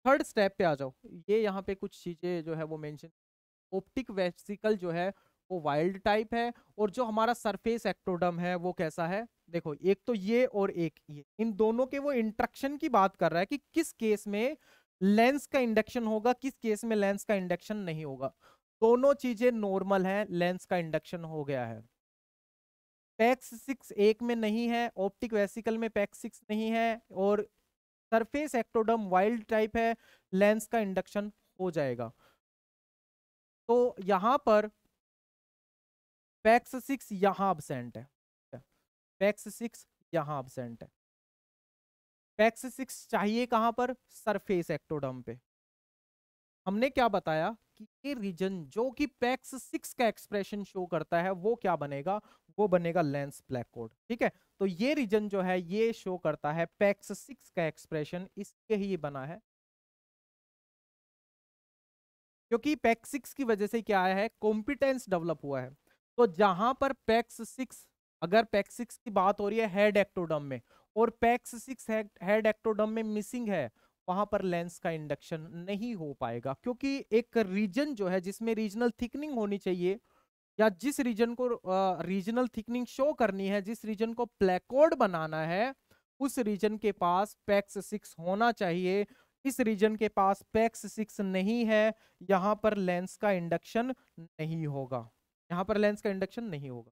S1: third step पे आ जाओ ये यहाँ पे कुछ चीज़ें जो है वो मेंशन ऑप्टिक वेसिकल जो है वो वाइल्ड टाइप है और जो हमारा सरफेस एक्टोडम है वो कैसा है देखो एक तो ये और एक ये इन दोनों के वो इंट्रक्शन की बात कर रहा है कि किस केस में लेंस का इंडक्शन होगा किस केस में लेंस का इंडक्शन नहीं होगा दोनों चीजें नॉर्मल है लेंस का इंडक्शन हो गया है पैक्स सिक्स एक में नहीं है ऑप्टिक वेसिकल में पैक्स सिक्स नहीं है और सरफेस एक्टोडम वाइल्ड टाइप है लेंस का इंडक्शन हो जाएगा तो यहाँ पर पैक्स सिक्स यहाँ अबसेंट है पैक्स सिक्स यहाँ अबसेंट है पैक्स सिक्स चाहिए कहाँ पर सरफेस एक्टोडम पे हमने क्या बताया कि ये रीजन जो कि पैक्स सिक्स का एक्सप्रेशन शो करता है वो क्या बनेगा वो बनेगा लेंस ब्लैक कोड ठीक है तो ये रीजन जो है ये शो करता है पैक्स सिक्स का एक्सप्रेशन इसके ही बना है क्योंकि पैक्स सिक्स की वजह से क्या आया है कॉम्पिटेंस डेवलप हुआ है तो जहां पर पैक्स सिक्स अगर पैक्स सिक्स की बात हो रही है हेड एक्टोडम में और पैक्स सिक्स हेड एक्टोडम में मिसिंग है वहां पर लेंस का इंडक्शन नहीं हो पाएगा क्योंकि एक रीजन जो है जिसमें रीजनल थिकनिंग होनी चाहिए या जिस रीजन को रीजनल थिकनिंग शो करनी है जिस रीजन को प्लेकोड बनाना है उस रीजन के पास पैक्स सिक्स होना चाहिए इस रीजन के पास पैक्स सिक्स नहीं है यहाँ पर लेंस का इंडक्शन नहीं होगा यहाँ पर लेंस का इंडक्शन नहीं होगा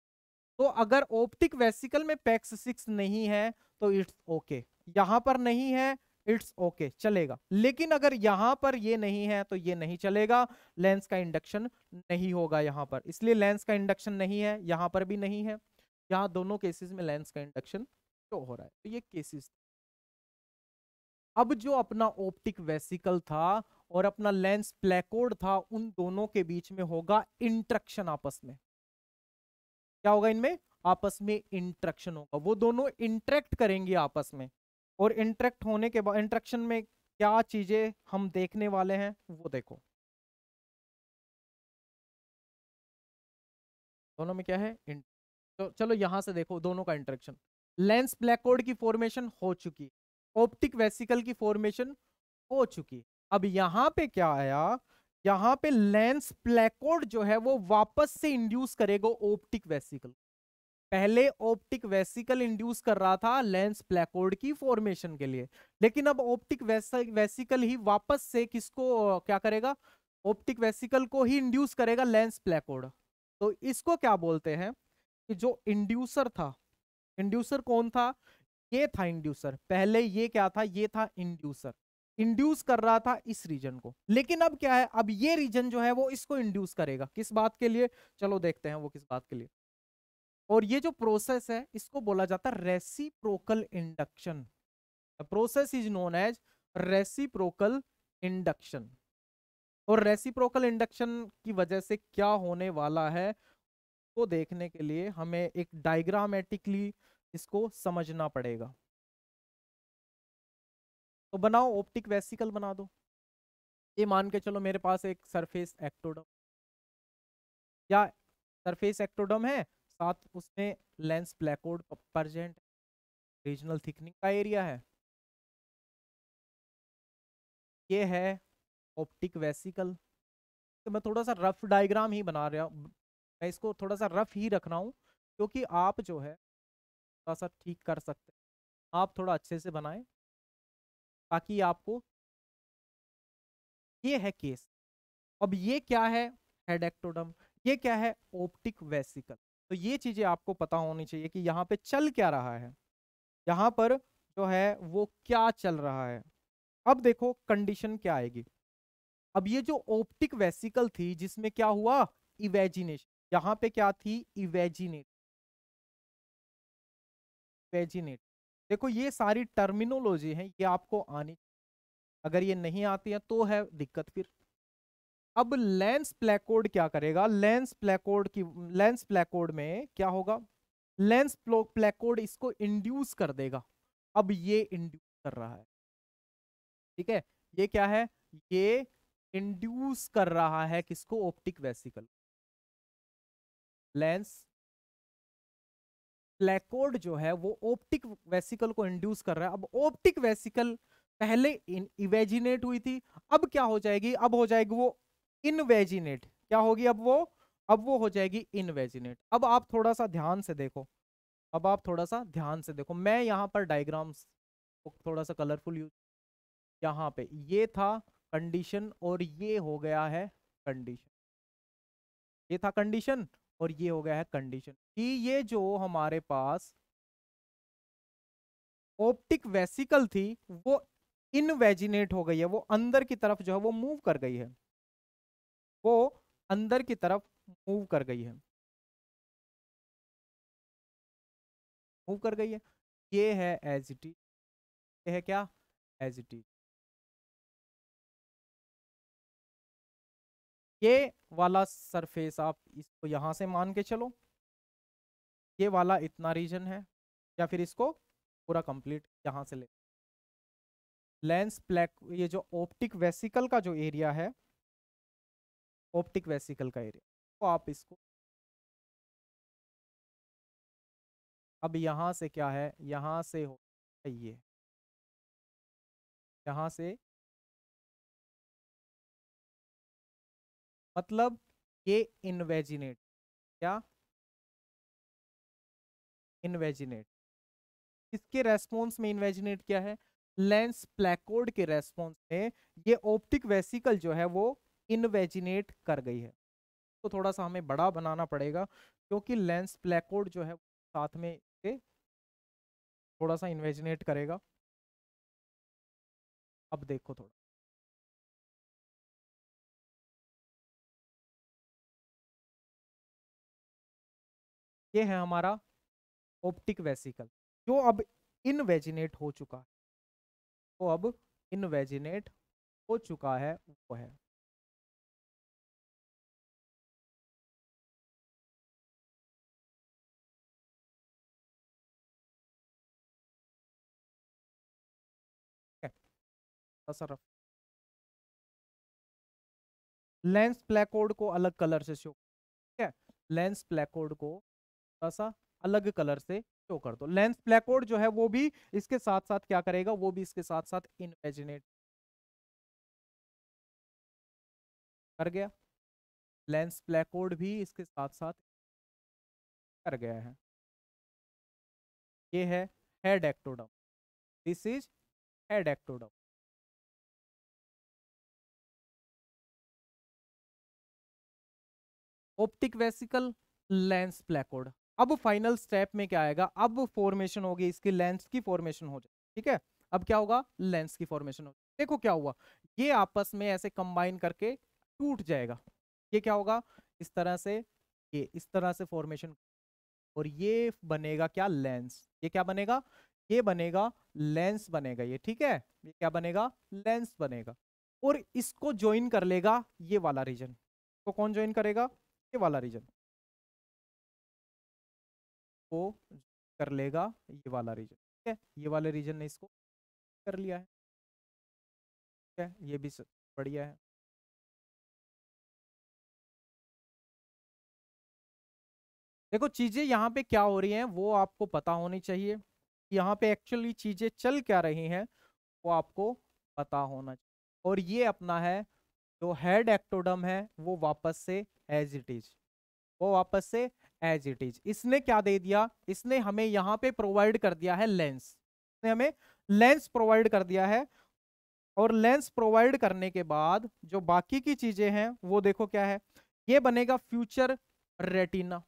S1: तो अगर ऑप्टिक वेसिकल में पैक्स सिक्स नहीं है तो इट्स ओके यहाँ पर नहीं है इट्स ओके okay, चलेगा लेकिन अगर यहाँ पर ये नहीं है तो ये नहीं चलेगा लेंस का इंडक्शन नहीं होगा यहाँ पर इसलिए लेंस का इंडक्शन नहीं है यहाँ पर भी नहीं है यहाँ दोनों केसेस में लेंस का इंडक्शन शो हो रहा है तो ये केसेस अब जो अपना ऑप्टिक वेसिकल था और अपना लेंस प्लेकोड था उन दोनों के बीच में होगा इंट्रक्शन आपस में क्या होगा इनमें आपस में इंट्रक्शन होगा वो दोनों इंट्रैक्ट करेंगे आपस में और इंट्रैक्ट होने के बाद इंट्रक्शन में क्या चीजें हम देखने वाले हैं वो देखो दोनों में क्या है तो चलो यहां से देखो दोनों का इंट्रक्शन लेंस ब्लैक कोड की फॉर्मेशन हो चुकी है ऑप्टिक वेसिकल की फॉर्मेशन हो चुकी अब यहाँ पे क्या आया यहाँ पे लेंस प्लेकोड जो है वो वापस से इंड्यूस करेगा ऑप्टिक वेसिकल पहले ऑप्टिक वेसिकल इंड्यूस कर रहा था लेंस प्लेकोड की फॉर्मेशन के लिए लेकिन अब ऑप्टिक वेसिकल ही वापस से किसको क्या करेगा ऑप्टिक वेसिकल को ही इंड्यूस करेगा लेंस प्लेकोड तो इसको क्या बोलते हैं कि जो इंड्यूसर था इंड्यूसर कौन था ये था इंड्यूसर पहले ये क्या था ये था इंड्यूसर इंड्यूस कर रहा था इस रीजन को लेकिन अब क्या है अब ये रीजन जो है वो इसको इंड्यूस करेगा किस बात के लिए चलो देखते हैं वो किस बात के लिए और ये जो प्रोसेस है इसको बोला जाता है reciprocal induction process is known as reciprocal induction और रेसिप्रोकल इंडक्शन की वजह से क्या होने वाला है को देखने के लिए हमें एक डायग्रामेटिकली इसको समझना पड़ेगा तो बनाओ ऑप्टिक वेसिकल बना दो ये मान के चलो मेरे पास एक सरफेस एक्टोडम या सरफेस एक्टोडम है साथ उसमें lens placode present regional thickening का एरिया है ये है ऑप्टिक वेसिकल तो मैं थोड़ा सा रफ डायग्राम ही बना रहा हूँ मैं इसको थोड़ा सा रफ ही रख रहा हूँ क्योंकि आप जो है थोड़ा सा ठीक कर सकते हैं आप थोड़ा अच्छे से बनाएं ताकि आपको ये है केस अब ये क्या है हेडेक्टोडम ये क्या है ऑप्टिक वेसिकल तो ये चीज़ें आपको पता होनी चाहिए कि यहाँ पे चल क्या रहा है यहाँ पर जो है वो क्या चल रहा है अब देखो कंडीशन क्या आएगी अब ये जो ऑप्टिक वेसिकल थी जिसमें क्या हुआ इवेजिनेशन यहाँ पे क्या थी इवेजिनेशन पेजिनेट देखो ये सारी टर्मिनोलॉजी है ये आपको आनी अगर ये नहीं आती है तो है दिक्कत फिर अब लेंस प्लेकोड क्या करेगा लेंस प्लेकोड की लेंस प्लेकोड में क्या होगा लेंस प्लेकोड इसको इंड्यूस कर देगा अब ये इंड्यूस कर रहा है ठीक है ये क्या है ये इंड्यूस कर रहा है किसको ऑप्टिक वेसिकल लेंस प्लेकोड जो है वो ऑप्टिक वेसिकल को इंड्यूस कर रहा है अब ऑप्टिक वेसिकल पहले इवेजिनेट हुई थी अब क्या हो जाएगी अब हो जाएगी वो इनवेजिनेट क्या होगी अब वो अब वो हो जाएगी इनवेजिनेट अब आप थोड़ा सा ध्यान से देखो अब आप थोड़ा सा ध्यान से देखो मैं यहाँ पर डायग्राम्स थोड़ा सा कलरफुल यूज यहाँ पे ये था कंडीशन और ये हो गया है कंडीशन ये था कंडीशन और ये हो गया है कंडीशन कि ये जो हमारे पास ऑप्टिक वेसिकल थी वो इनवेजिनेट हो गई है वो अंदर की तरफ जो है वो मूव कर गई है
S2: वो अंदर की तरफ मूव कर गई है मूव कर गई है ये है एज इट इज ये है क्या एज इट इज ये वाला सरफेस आप इसको यहाँ से मान के चलो
S1: ये वाला इतना रीजन है या फिर इसको पूरा कंप्लीट यहाँ से ले
S2: लेंस प्लेक ये जो ऑप्टिक वेसिकल का जो एरिया है ऑप्टिक वेसिकल का एरिया तो आप इसको अब यहाँ से क्या है यहाँ से हो ये यहाँ से मतलब ये इनवेजिनेट क्या
S1: इनवेजिनेट इसके रेस्पॉन्स में इनवेजिनेट क्या है लेंस प्लेकोड के रेस्पॉन्स में ये ऑप्टिक वेसिकल जो है वो इनवेजिनेट कर गई है तो थोड़ा सा हमें बड़ा बनाना पड़ेगा क्योंकि लेंस प्लेकोड जो है
S2: साथ में थोड़ा सा इन्वेजिनेट करेगा अब देखो थोड़ा ये है हमारा ऑप्टिक वेसिकल जो अब इनवेजिनेट हो चुका है वो तो अब इनवेजिनेट हो चुका है वो है लेंस ब्लैक कोड को अलग कलर से शो ठीक है लेंस ब्लैक कोड को थोड़ा सा
S1: अलग कलर से शो कर दो लेंस ब्लैकआउट जो है वो भी इसके साथ साथ क्या करेगा वो भी इसके
S2: साथ साथ इनवेजिनेट कर गया लेंस ब्लैकआउट भी इसके साथ साथ कर गया है ये है head ectoderm this is head ectoderm optic vesicle lens placode अब फाइनल
S1: स्टेप में क्या आएगा अब फॉर्मेशन होगी इसकी लेंस की फॉर्मेशन हो जाएगी ठीक है अब क्या होगा लेंस की फॉर्मेशन हो देखो क्या हुआ ये आपस में ऐसे कंबाइन करके टूट जाएगा ये क्या होगा इस तरह से ये इस तरह से फॉर्मेशन और ये बनेगा क्या लेंस ये क्या बनेगा ये बनेगा लेंस बनेगा ये ठीक है ये क्या बनेगा लेंस बनेगा और इसको ज्वाइन कर लेगा ये वाला रीजन तो कौन ज्वाइन करेगा ये वाला रीजन
S2: को कर लेगा ये वाला रीजन ठीक है ये वाले रीजन ने इसको कर लिया है ठीक है ये भी बढ़िया है देखो चीज़ें यहाँ पे क्या
S1: हो रही हैं वो आपको पता होनी चाहिए यहाँ पे एक्चुअली चीज़ें चल क्या रही हैं वो आपको पता होना चाहिए और ये अपना है जो हेड एक्टोडम है वो वापस से एज इट इज वो वापस से एज इट इज इसने क्या दे दिया इसने हमें यहाँ पे प्रोवाइड कर दिया है लेंस इसने हमें लेंस प्रोवाइड कर दिया है और लेंस प्रोवाइड करने के बाद जो बाकी की चीजें हैं वो देखो क्या है ये बनेगा फ्यूचर रेटिना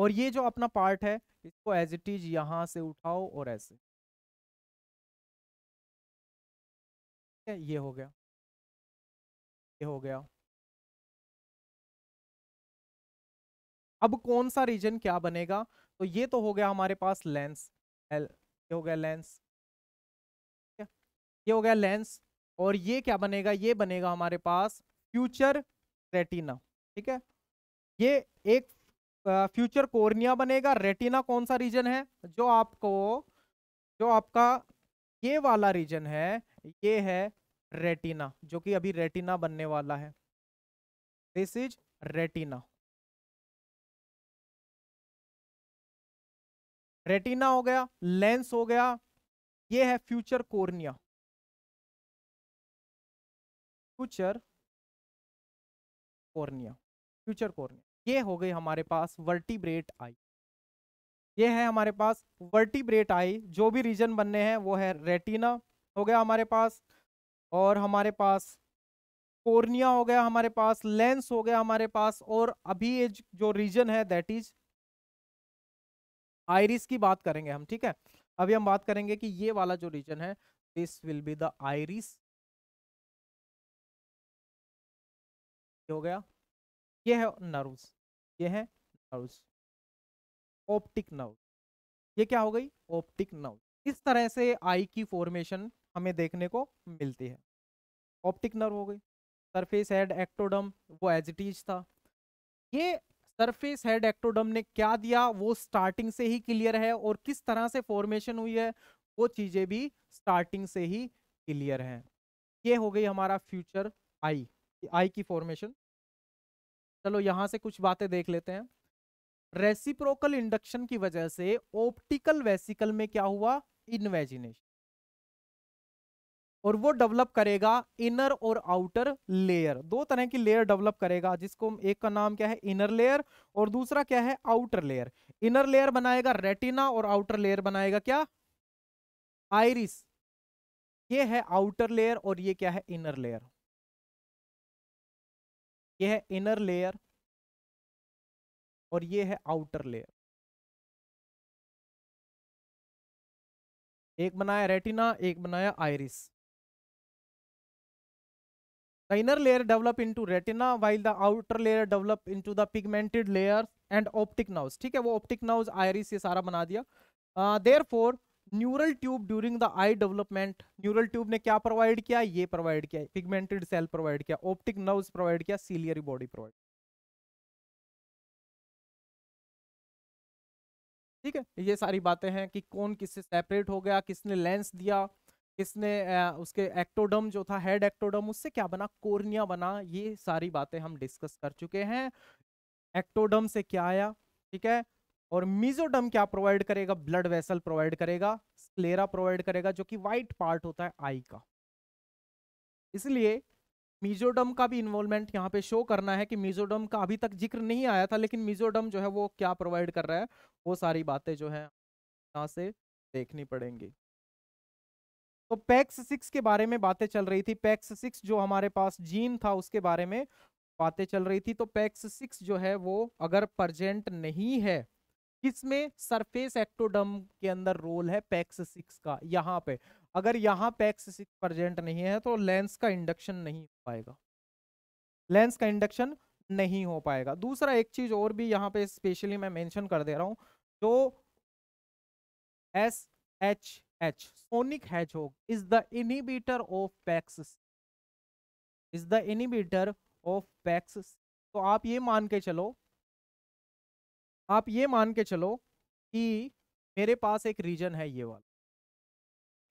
S2: और ये जो अपना पार्ट है इसको एज इट इज यहां से उठाओ और ऐसे ये हो गया ये हो गया अब कौन सा
S1: रीजन क्या बनेगा तो ये तो हो गया हमारे पास लेंस एल ये हो गया लेंस ये हो गया लेंस और ये क्या बनेगा ये बनेगा हमारे पास फ्यूचर रेटिना ठीक है ये एक फ्यूचर कोर्निया बनेगा रेटिना कौन सा रीजन है जो आपको जो आपका ये वाला रीजन है ये है रेटिना जो कि अभी रेटिना बनने
S2: वाला है दिस इज रेटिना रेटिना हो गया लेंस हो गया ये है future cornea future
S1: cornea future cornea ये हो गई हमारे पास वर्टिब्रेट आई ये है हमारे पास वर्टिब्रेट आई जो भी रीजन बनने हैं वो है रेटिना हो गया हमारे पास और हमारे पास कोर्निया हो गया हमारे पास लेंस हो गया हमारे पास और अभी ये जो रीजन है दैट इज आयरिस की बात करेंगे हम ठीक है अभी हम बात करेंगे कि ये वाला
S2: जो रीजन है this will be the iris हो गया ये है नर्व्स ये है नर्व्स
S1: ऑप्टिक नर्व ये क्या हो गई ऑप्टिक नर्व इस तरह से आई की फॉर्मेशन हमें देखने को मिलती है ऑप्टिक नर्व हो गई सरफेस हेड एक्टोडम वो एज इट इज था ये सरफेस हेड एक्टोडम ने क्या दिया वो स्टार्टिंग से ही क्लियर है और किस तरह से फॉर्मेशन हुई है वो चीज़ें भी स्टार्टिंग से ही क्लियर हैं ये हो गई हमारा फ्यूचर आई आई की फॉर्मेशन चलो यहां से कुछ बातें देख लेते हैं रेसिप्रोकल इंडक्शन की वजह से ऑप्टिकल वेसिकल में क्या हुआ इनवेजिनेशन और वो डेवलप करेगा इनर और आउटर लेयर दो तरह की लेयर डेवलप करेगा जिसको एक का नाम क्या है इनर लेयर और दूसरा क्या है आउटर लेयर इनर लेयर बनाएगा रेटिना और आउटर लेयर बनाएगा क्या आयरिस ये है आउटर लेयर और ये क्या है इनर लेयर
S2: ये है इनर लेयर और ये है आउटर लेयर एक बनाया रेटिना एक बनाया iris The inner layer
S1: develop into retina while the outer layer develop into the pigmented layers and optic nerves. ठीक है वो optic nerves iris ये सारा बना दिया. Uh, therefore neural tube during the eye development neural tube ने क्या provide किया ये प्रोवाइड किया पिगमेंटेड सेल प्रोवाइड किया ऑप्टिक नर्व्स प्रोवाइड किया सीलियरी बॉडी प्रोवाइड ठीक है ये सारी बातें हैं कि कौन किससे सेपरेट हो गया किसने लेंस दिया किसने उसके एक्टोडम जो था हेड एक्टोडम उससे क्या बना कोर्निया बना ये सारी बातें हम डिस्कस कर चुके हैं एक्टोडम से क्या आया ठीक है और मिजोडम क्या प्रोवाइड करेगा ब्लड वेसल प्रोवाइड करेगा स्क्लेरा प्रोवाइड करेगा जो कि वाइट पार्ट होता है आई का इसलिए मिजोडम का भी इन्वॉल्वमेंट यहाँ पे शो करना है कि मिजोडम का अभी तक जिक्र नहीं आया था लेकिन मिजोडम जो है वो क्या प्रोवाइड कर रहा है वो सारी बातें जो है यहाँ से देखनी पड़ेंगी तो पैक्स सिक्स के बारे में बातें चल रही थी पैक्स सिक्स जो हमारे पास जीन था उसके बारे में बातें चल रही थी तो पैक्स सिक्स जो है वो अगर प्रजेंट नहीं है किसमें सरफेस एक्टोडम के अंदर रोल है पैक्स सिक्स का यहाँ पे अगर यहाँ पैक्स सिक्स प्रजेंट नहीं है तो लेंस का इंडक्शन नहीं हो पाएगा लेंस का इंडक्शन नहीं हो पाएगा दूसरा एक चीज और भी यहाँ पे स्पेशली मैं मेंशन कर दे रहा हूँ जो S H hedge sonic hedgehog is the inhibitor of Pax is the inhibitor of Pax तो आप ये मान के चलो आप ये मान के चलो कि मेरे पास एक रीजन है ये वाला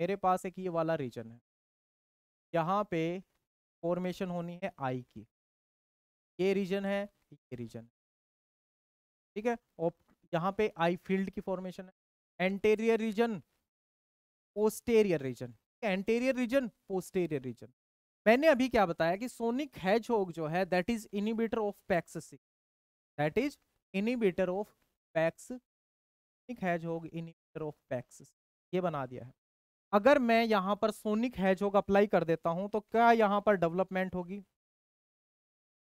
S1: मेरे पास एक ये वाला रीजन है यहाँ पे फॉर्मेशन होनी है आई की ये रीजन है ये रीजन ठीक है और यहाँ पे आई फील्ड की फॉर्मेशन है anterior region posterior region anterior region posterior region मैंने अभी क्या बताया कि सोनिक हैजहोग जो है that is inhibitor of Pax that is inhibitor of Pax sonic hedgehog inhibitor of Pax ये बना दिया है अगर मैं यहाँ पर सोनिक हैजहोग अप्लाई कर देता हूँ तो क्या यहाँ पर डेवलपमेंट होगी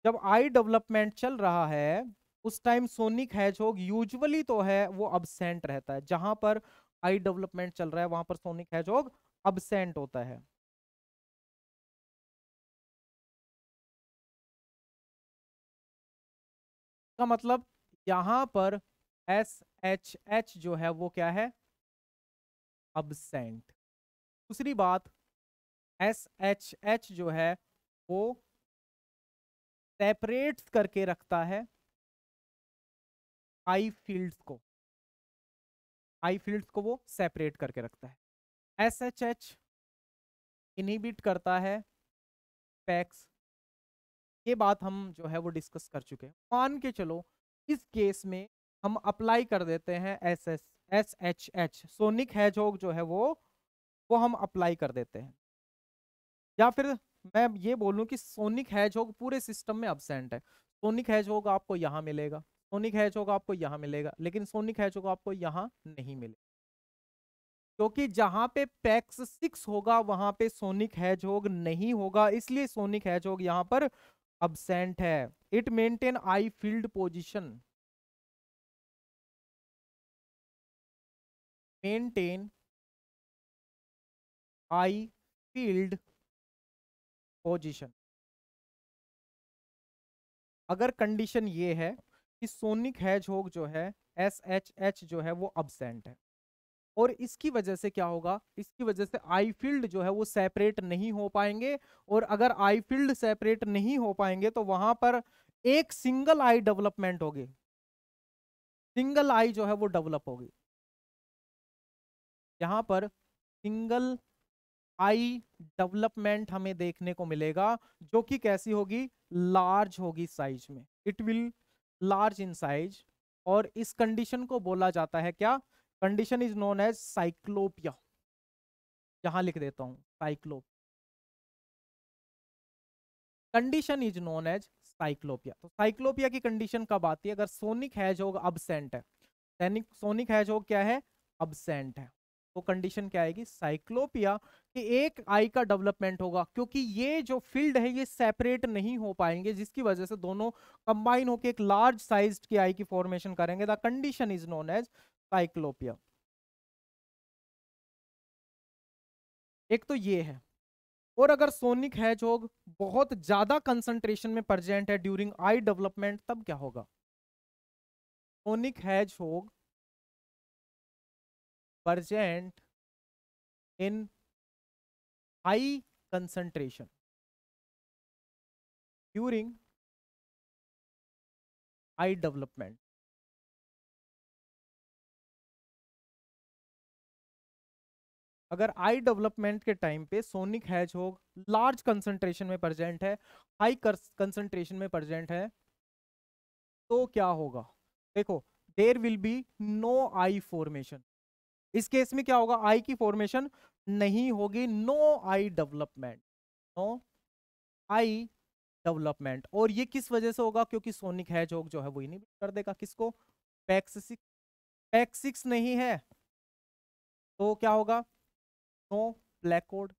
S1: जब आई डेवलपमेंट चल रहा है उस टाइम सोनिक हैजहोग यूजुअली तो है वो अबसेंट रहता है जहाँ पर आई डेवलपमेंट चल रहा है वहां पर सोनिक हैजोग
S2: अबसेंट होता है का मतलब यहां पर एस एच एच जो है वो क्या है अबसेंट
S1: दूसरी बात एस एच एच जो है वो
S2: सेपरेट करके रखता है आई फील्ड्स को आई फील्ड को वो सेपरेट करके रखता है एस एच एच इनिबिट करता है पैक्स
S1: ये बात हम जो है वो डिस्कस कर चुके हैं मान के चलो इस केस में हम अप्लाई कर देते हैं S S S H H sonic है जो जो है वो वो हम अप्लाई कर देते हैं या फिर मैं ये बोलूं कि सोनिक हैजोग पूरे सिस्टम में एबसेंट है सोनिक हैजोग आपको यहाँ मिलेगा सोनिक हैचो हैचॉग आपको यहाँ मिलेगा लेकिन सोनिक हैचो हैचॉग आपको यहाँ नहीं मिलेगा क्योंकि जहां पे पैक्स सिक्स होगा वहां पे सोनिक हैजोग नहीं होगा इसलिए सोनिक हैजोग यहां पर
S2: अबसेंट है it maintain eye field position maintain eye field position अगर कंडीशन ये है कि सोनिक हैजहोग जो है
S1: एस एच एच जो है वो अबसेंट है और इसकी वजह से क्या होगा इसकी वजह से आई फील्ड जो है वो सेपरेट नहीं हो पाएंगे और अगर आई फील्ड सेपरेट नहीं हो पाएंगे तो वहां पर एक सिंगल आई डेवलपमेंट होगी सिंगल आई जो है वो डेवलप होगी यहां पर सिंगल आई डेवलपमेंट हमें देखने को मिलेगा जो कि कैसी होगी लार्ज होगी साइज में it will large in size और इस कंडीशन को बोला जाता है क्या condition is known as cyclopia यहां लिख देता हूं cyclop condition is known as cyclopia तो साइक्लोपिया की कंडीशन कब आती है अगर सोनिक हैजोग अबसेंट है सोनिक हैज होग क्या है अबसेंट है वो तो कंडीशन क्या आएगी साइक्लोपिया कि एक आई का डेवलपमेंट होगा क्योंकि ये जो फील्ड है ये सेपरेट नहीं हो पाएंगे जिसकी वजह से दोनों कंबाइन होकर एक लार्ज साइज की आई की फॉर्मेशन करेंगे the condition is known as cyclopia एक तो ये है और अगर सोनिक जो बहुत ज्यादा कंसंट्रेशन में प्रेजेंट है ड्यूरिंग आई डेवलपमेंट तब क्या होगा sonic 
S2: hedgehog present in high concentration during eye development अगर आई
S1: डेवलपमेंट के टाइम पे sonic hedgehog large concentration में प्रजेंट है हाई कंसंट्रेशन में प्रजेंट है तो क्या होगा देखो there will be no eye formation इस केस में क्या होगा आई की फॉर्मेशन नहीं होगी no eye development no eye development और ये किस वजह से होगा क्योंकि सोनिक है जो है वो इनहिबिट कर देगा किसको पैक्स पैक्स सिक्स नहीं है तो क्या होगा no black code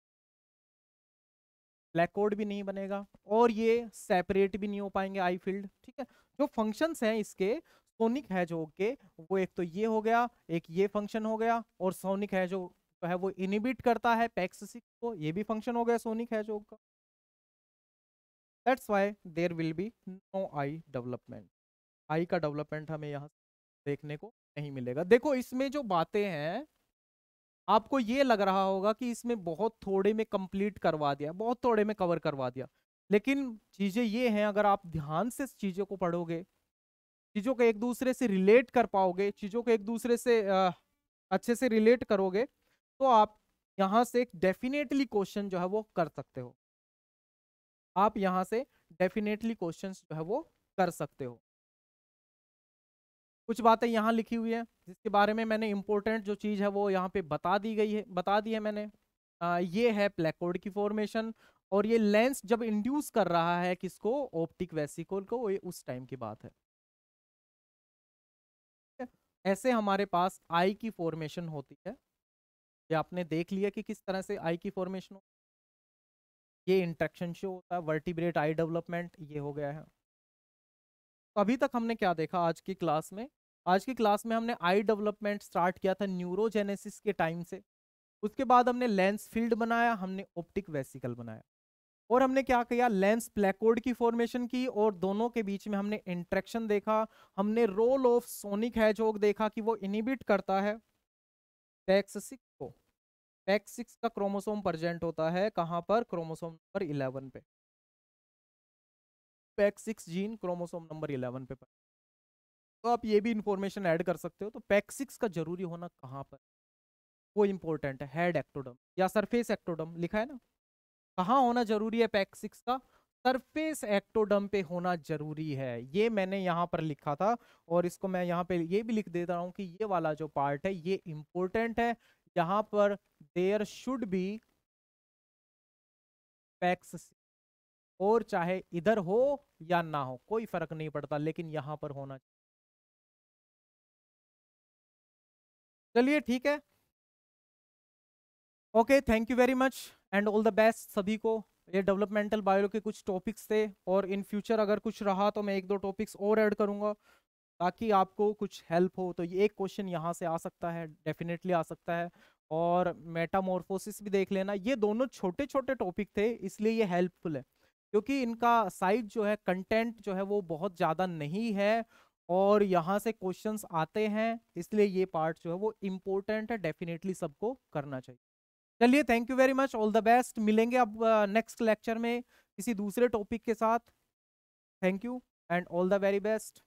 S1: black code भी नहीं बनेगा और ये सेपरेट भी नहीं हो पाएंगे आई फील्ड ठीक है जो फंक्शंस हैं इसके सोनिक है जो के वो एक तो ये हो गया एक ये फंक्शन हो गया और सोनिक है जो है वो इनिबिट करता है पैक्स सिक्स को ये भी फंक्शन हो गया सोनिक है जो का that's why there will be no eye development eye का डेवलपमेंट हमें यहाँ देखने को नहीं मिलेगा देखो इसमें जो बातें हैं आपको ये लग रहा होगा कि इसमें बहुत थोड़े में कंप्लीट करवा दिया बहुत थोड़े में कवर करवा दिया लेकिन चीज़ें ये हैं अगर आप ध्यान से चीज़ों को पढ़ोगे चीज़ों को एक दूसरे से रिलेट कर पाओगे चीज़ों को एक दूसरे से आ, अच्छे से रिलेट करोगे तो आप यहाँ से एक डेफिनेटली क्वेश्चन जो है वो कर सकते हो आप यहाँ से डेफिनेटली क्वेश्चन जो है वो कर सकते हो कुछ बातें यहाँ लिखी हुई है जिसके बारे में मैंने इम्पोर्टेंट जो चीज़ है वो यहाँ पे बता दी गई है बता दी है मैंने आ, ये है प्लेकोड की फॉर्मेशन और ये लेंस जब इंड्यूस कर रहा है किसको ऑप्टिक वेसिकल को ये उस टाइम की बात है ऐसे हमारे पास आई की फॉर्मेशन होती है ये आपने देख लिया कि किस तरह से आई की फॉर्मेशन होती है ये इंट्रैक्शन शो होता है वर्टिब्रेट आई डेवलपमेंट ये हो गया है तो अभी तक हमने क्या देखा आज की क्लास में आज की क्लास में हमने आई डेवलपमेंट स्टार्ट किया था न्यूरोजेनेसिस के टाइम से उसके बाद हमने लेंस फील्ड बनाया हमने ऑप्टिक वेसिकल बनाया और हमने क्या किया लेंस ब्लैकोर्ड की फॉर्मेशन की और दोनों के बीच में हमने इंट्रेक्शन देखा हमने रोल ऑफ सोनिक जो देखा कि वो इनिबिट करता है टैक्स सिक्स को टैक्स सिक्स का क्रोमोसोम प्रजेंट होता है कहाँ पर क्रोमोसोम नंबर इलेवन पे Pax six gene chromosome number eleven पे तो आप ये भी इंफॉर्मेशन ऐड कर सकते हो तो पैक सिक्स का जरूरी होना कहाँ पर वो इम्पोर्टेंट है हेड एक्टोडम या सरफेस एक्टोडम लिखा है ना कहाँ होना जरूरी है पैक सिक्स का सरफेस एक्टोडम पे होना जरूरी है ये मैंने यहाँ पर लिखा था और इसको मैं यहाँ पे ये भी लिख देता हूँ कि ये वाला जो पार्ट है ये इम्पोर्टेंट है यहाँ पर देयर शुड बी पैक्स और चाहे इधर
S2: हो या ना हो कोई फर्क नहीं पड़ता लेकिन यहाँ पर होना चलिए ठीक है okay
S1: thank you very much and all the best सभी को ये डेवलपमेंटल बायो के कुछ टॉपिक्स थे और इन फ्यूचर अगर कुछ रहा तो मैं एक दो टॉपिक्स और ऐड करूँगा ताकि आपको कुछ हेल्प हो तो ये एक क्वेश्चन यहाँ से आ सकता है डेफिनेटली आ सकता है और मेटामोरफोसिस भी देख लेना ये दोनों छोटे छोटे टॉपिक थे इसलिए ये हेल्पफुल है क्योंकि इनका साइज जो है कंटेंट जो है वो बहुत ज़्यादा नहीं है और यहाँ से क्वेश्चंस आते हैं इसलिए ये पार्ट जो है वो इम्पोर्टेंट है डेफिनेटली सबको करना चाहिए चलिए thank you very much all the best मिलेंगे अब नेक्स्ट लेक्चर में किसी दूसरे टॉपिक के साथ
S2: thank you and all the very best